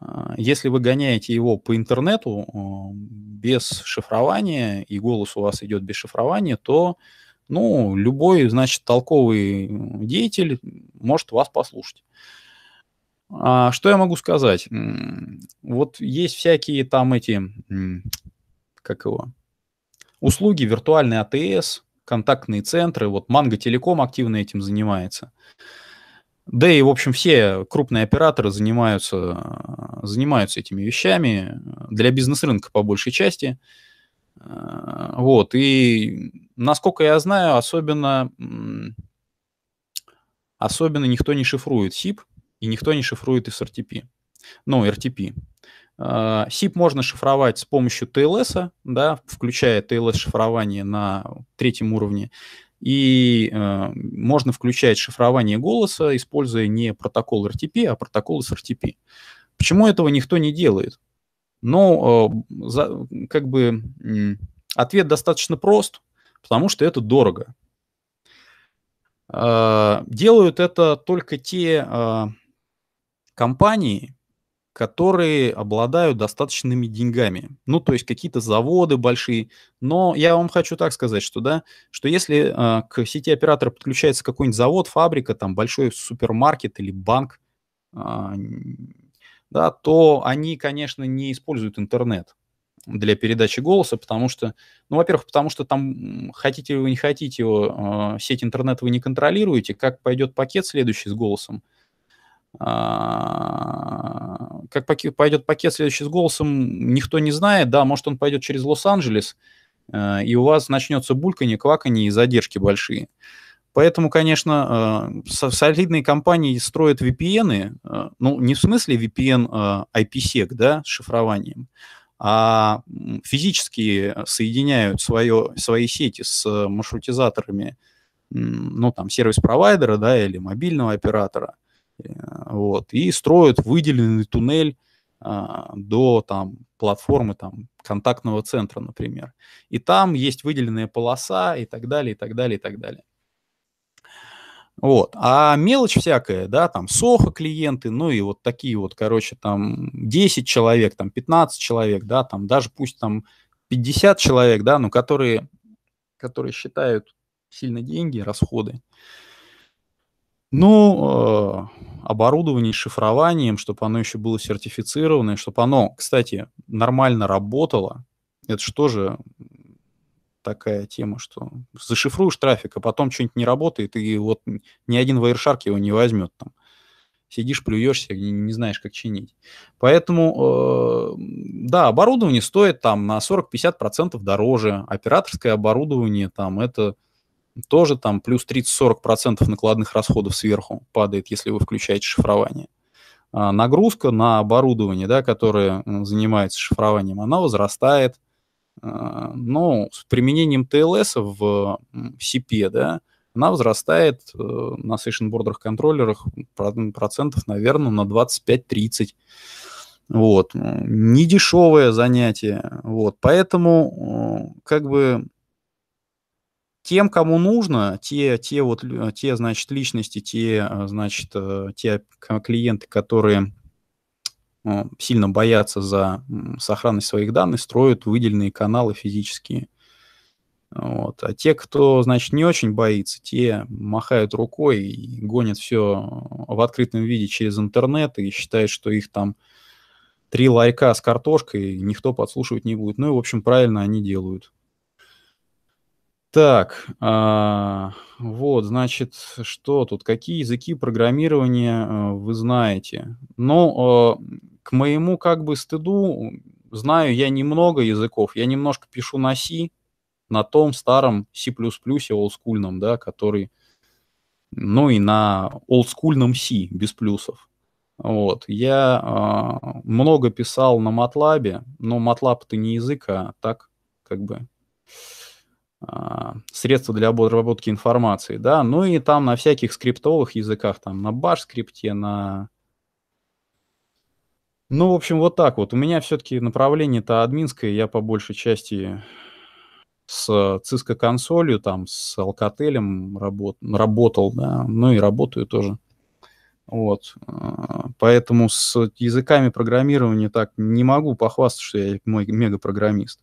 э, если вы гоняете его по интернету без шифрования, и голос у вас идет без шифрования, то ну, любой, значит, толковый деятель может вас послушать. А что я могу сказать? Вот есть всякие там эти, как его, услуги, виртуальный АТС, контактные центры. Вот Манго Телеком активно этим занимается. Да и, в общем, все крупные операторы занимаются, а, занимаются этими вещами для бизнес-рынка по большей части. А, вот, и насколько я знаю, особенно, особенно никто не шифрует SIP, и никто не шифрует SRTP, ну, RTP. А, SIP можно шифровать с помощью TLS, да, включая TLS-шифрование на третьем уровне, и э, можно включать шифрование голоса, используя не протокол RTP, а протокол SRTP. Почему этого никто не делает? Но э, как бы ответ достаточно прост, потому что это дорого. Э, делают это только те э, компании, которые обладают достаточными деньгами. Ну, то есть какие-то заводы большие. Но я вам хочу так сказать, что, да, что если к сети оператора подключается какой-нибудь завод, фабрика, там большой супермаркет или банк, а, да, то они, конечно, не используют интернет для передачи голоса, потому что, ну, во-первых, потому что там, хотите вы, не хотите его, э, сеть интернет вы не контролируете, как пойдет пакет следующий с голосом, а, как пойдет пакет следующий с голосом, никто не знает, да, может, он пойдет через Лос-Анджелес, э, и у вас начнется бульканье, кваканье и задержки большие. Uh, Поэтому, конечно, э, солидные компании строят VPN, э, ну, не в смысле VPN э, IPsec, да, с шифрованием, а физически соединяют свое, свои сети с маршрутизаторами, ну, там, сервис-провайдера, да, или мобильного оператора, вот, и строят выделенный туннель до, там, платформы, там, контактного центра, например. И там есть выделенная полоса и так далее, и так далее, и так далее. Вот. А мелочь всякая, да, там сохо клиенты, ну и вот такие вот, короче, там 10 человек, там 15 человек, да, там даже пусть там 50 человек, да, но которые, которые считают сильно деньги, расходы. Ну, э, оборудование с шифрованием, чтобы оно еще было сертифицированное, чтобы оно, кстати, нормально работало, это же тоже такая тема, что зашифруешь трафик, а потом что-нибудь не работает, и вот ни один Wireshark его не возьмет там. Сидишь, плюешься, не, не знаешь, как чинить. Поэтому, э, да, оборудование стоит там на 40-50% дороже. Операторское оборудование там это тоже там плюс 30-40% накладных расходов сверху падает, если вы включаете шифрование а нагрузка на оборудование, да, которое занимается шифрованием, она возрастает. А, но с применением TLS в CP, да, она возрастает э, на Session Border контроллерах процентов, наверное, на 25-30. Вот. Не дешевое занятие. Вот. Поэтому э, как бы тем, кому нужно, те, те, вот, те значит, личности, те, э, значит, те а, клиенты, которые Э, сильно боятся за сохранность своих данных, строят выделенные каналы физические. Вот. А те, кто, значит, не очень боится, те махают рукой и гонят все в открытом виде через интернет и считают, что их там три лайка с картошкой никто подслушивать не будет. Ну и, в общем, правильно они делают. Так, а, вот, значит, что тут? Какие языки программирования а, вы знаете? Ну, э, к моему как бы стыду, знаю я немного языков, я немножко пишу на C, на том старом C++ олдскульном, да, который, ну и на олдскульном C без плюсов. Вот. Я э, много писал на MATLAB, но MATLAB это не язык, а так как бы э, а, средство для обработки информации, да, ну и там на всяких скриптовых языках, там на Bash скрипте, на ну, в общем, вот так вот. У меня все-таки направление-то админское, я по большей части с Cisco консолью, там, с Alcatel работ, работал, да, ну и работаю тоже. Вот. Э, поэтому с языками программирования так не могу похвастаться, что я мой мега-программист.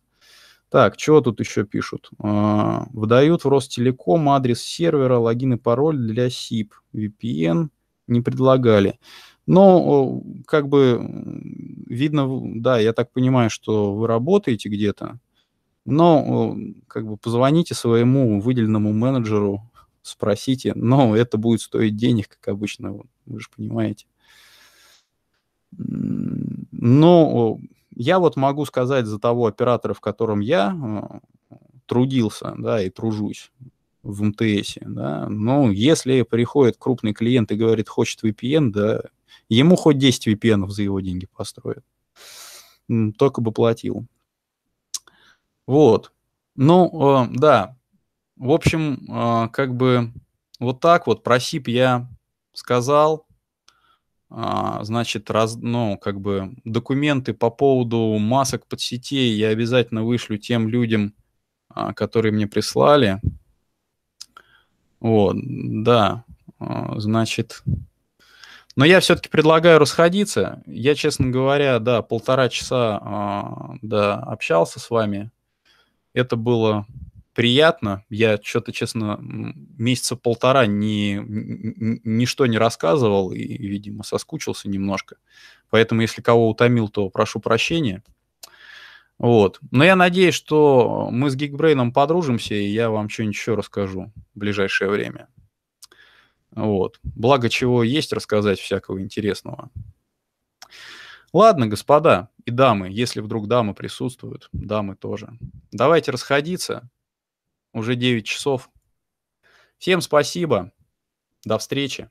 Так, чего тут еще пишут? Э, выдают в Ростелеком адрес сервера, логин и пароль для SIP. VPN не предлагали. Но э, как бы видно, да, я так понимаю, что вы работаете где-то, но э, как бы позвоните своему выделенному менеджеру, спросите, но это будет стоить денег, как обычно, вы же понимаете. Но э, я вот могу сказать за того оператора, в котором я трудился, да, и тружусь в МТС, да, но если приходит крупный клиент и говорит, хочет VPN, да, Ему хоть 10 VPN за его деньги построят. Только бы платил. Вот. Ну, э, да. В общем, э, как бы вот так вот про СИП я сказал. А, значит, раз, ну, как бы документы по поводу масок под сетей я обязательно вышлю тем людям, а, которые мне прислали. Вот, да. Э, значит, но я все-таки предлагаю расходиться. Я, честно говоря, да, полтора часа а, да, общался с вами. Это было приятно. Я что-то, честно, месяца полтора ни, ни, ничто не рассказывал и, видимо, соскучился немножко. Поэтому, если кого утомил, то прошу прощения. Вот. Но я надеюсь, что мы с Гигбрейном подружимся, и я вам что-нибудь еще расскажу в ближайшее время. Вот. Благо чего есть рассказать всякого интересного. Ладно, господа и дамы, если вдруг дамы присутствуют, дамы тоже. Давайте расходиться. Уже 9 часов. Всем спасибо. До встречи.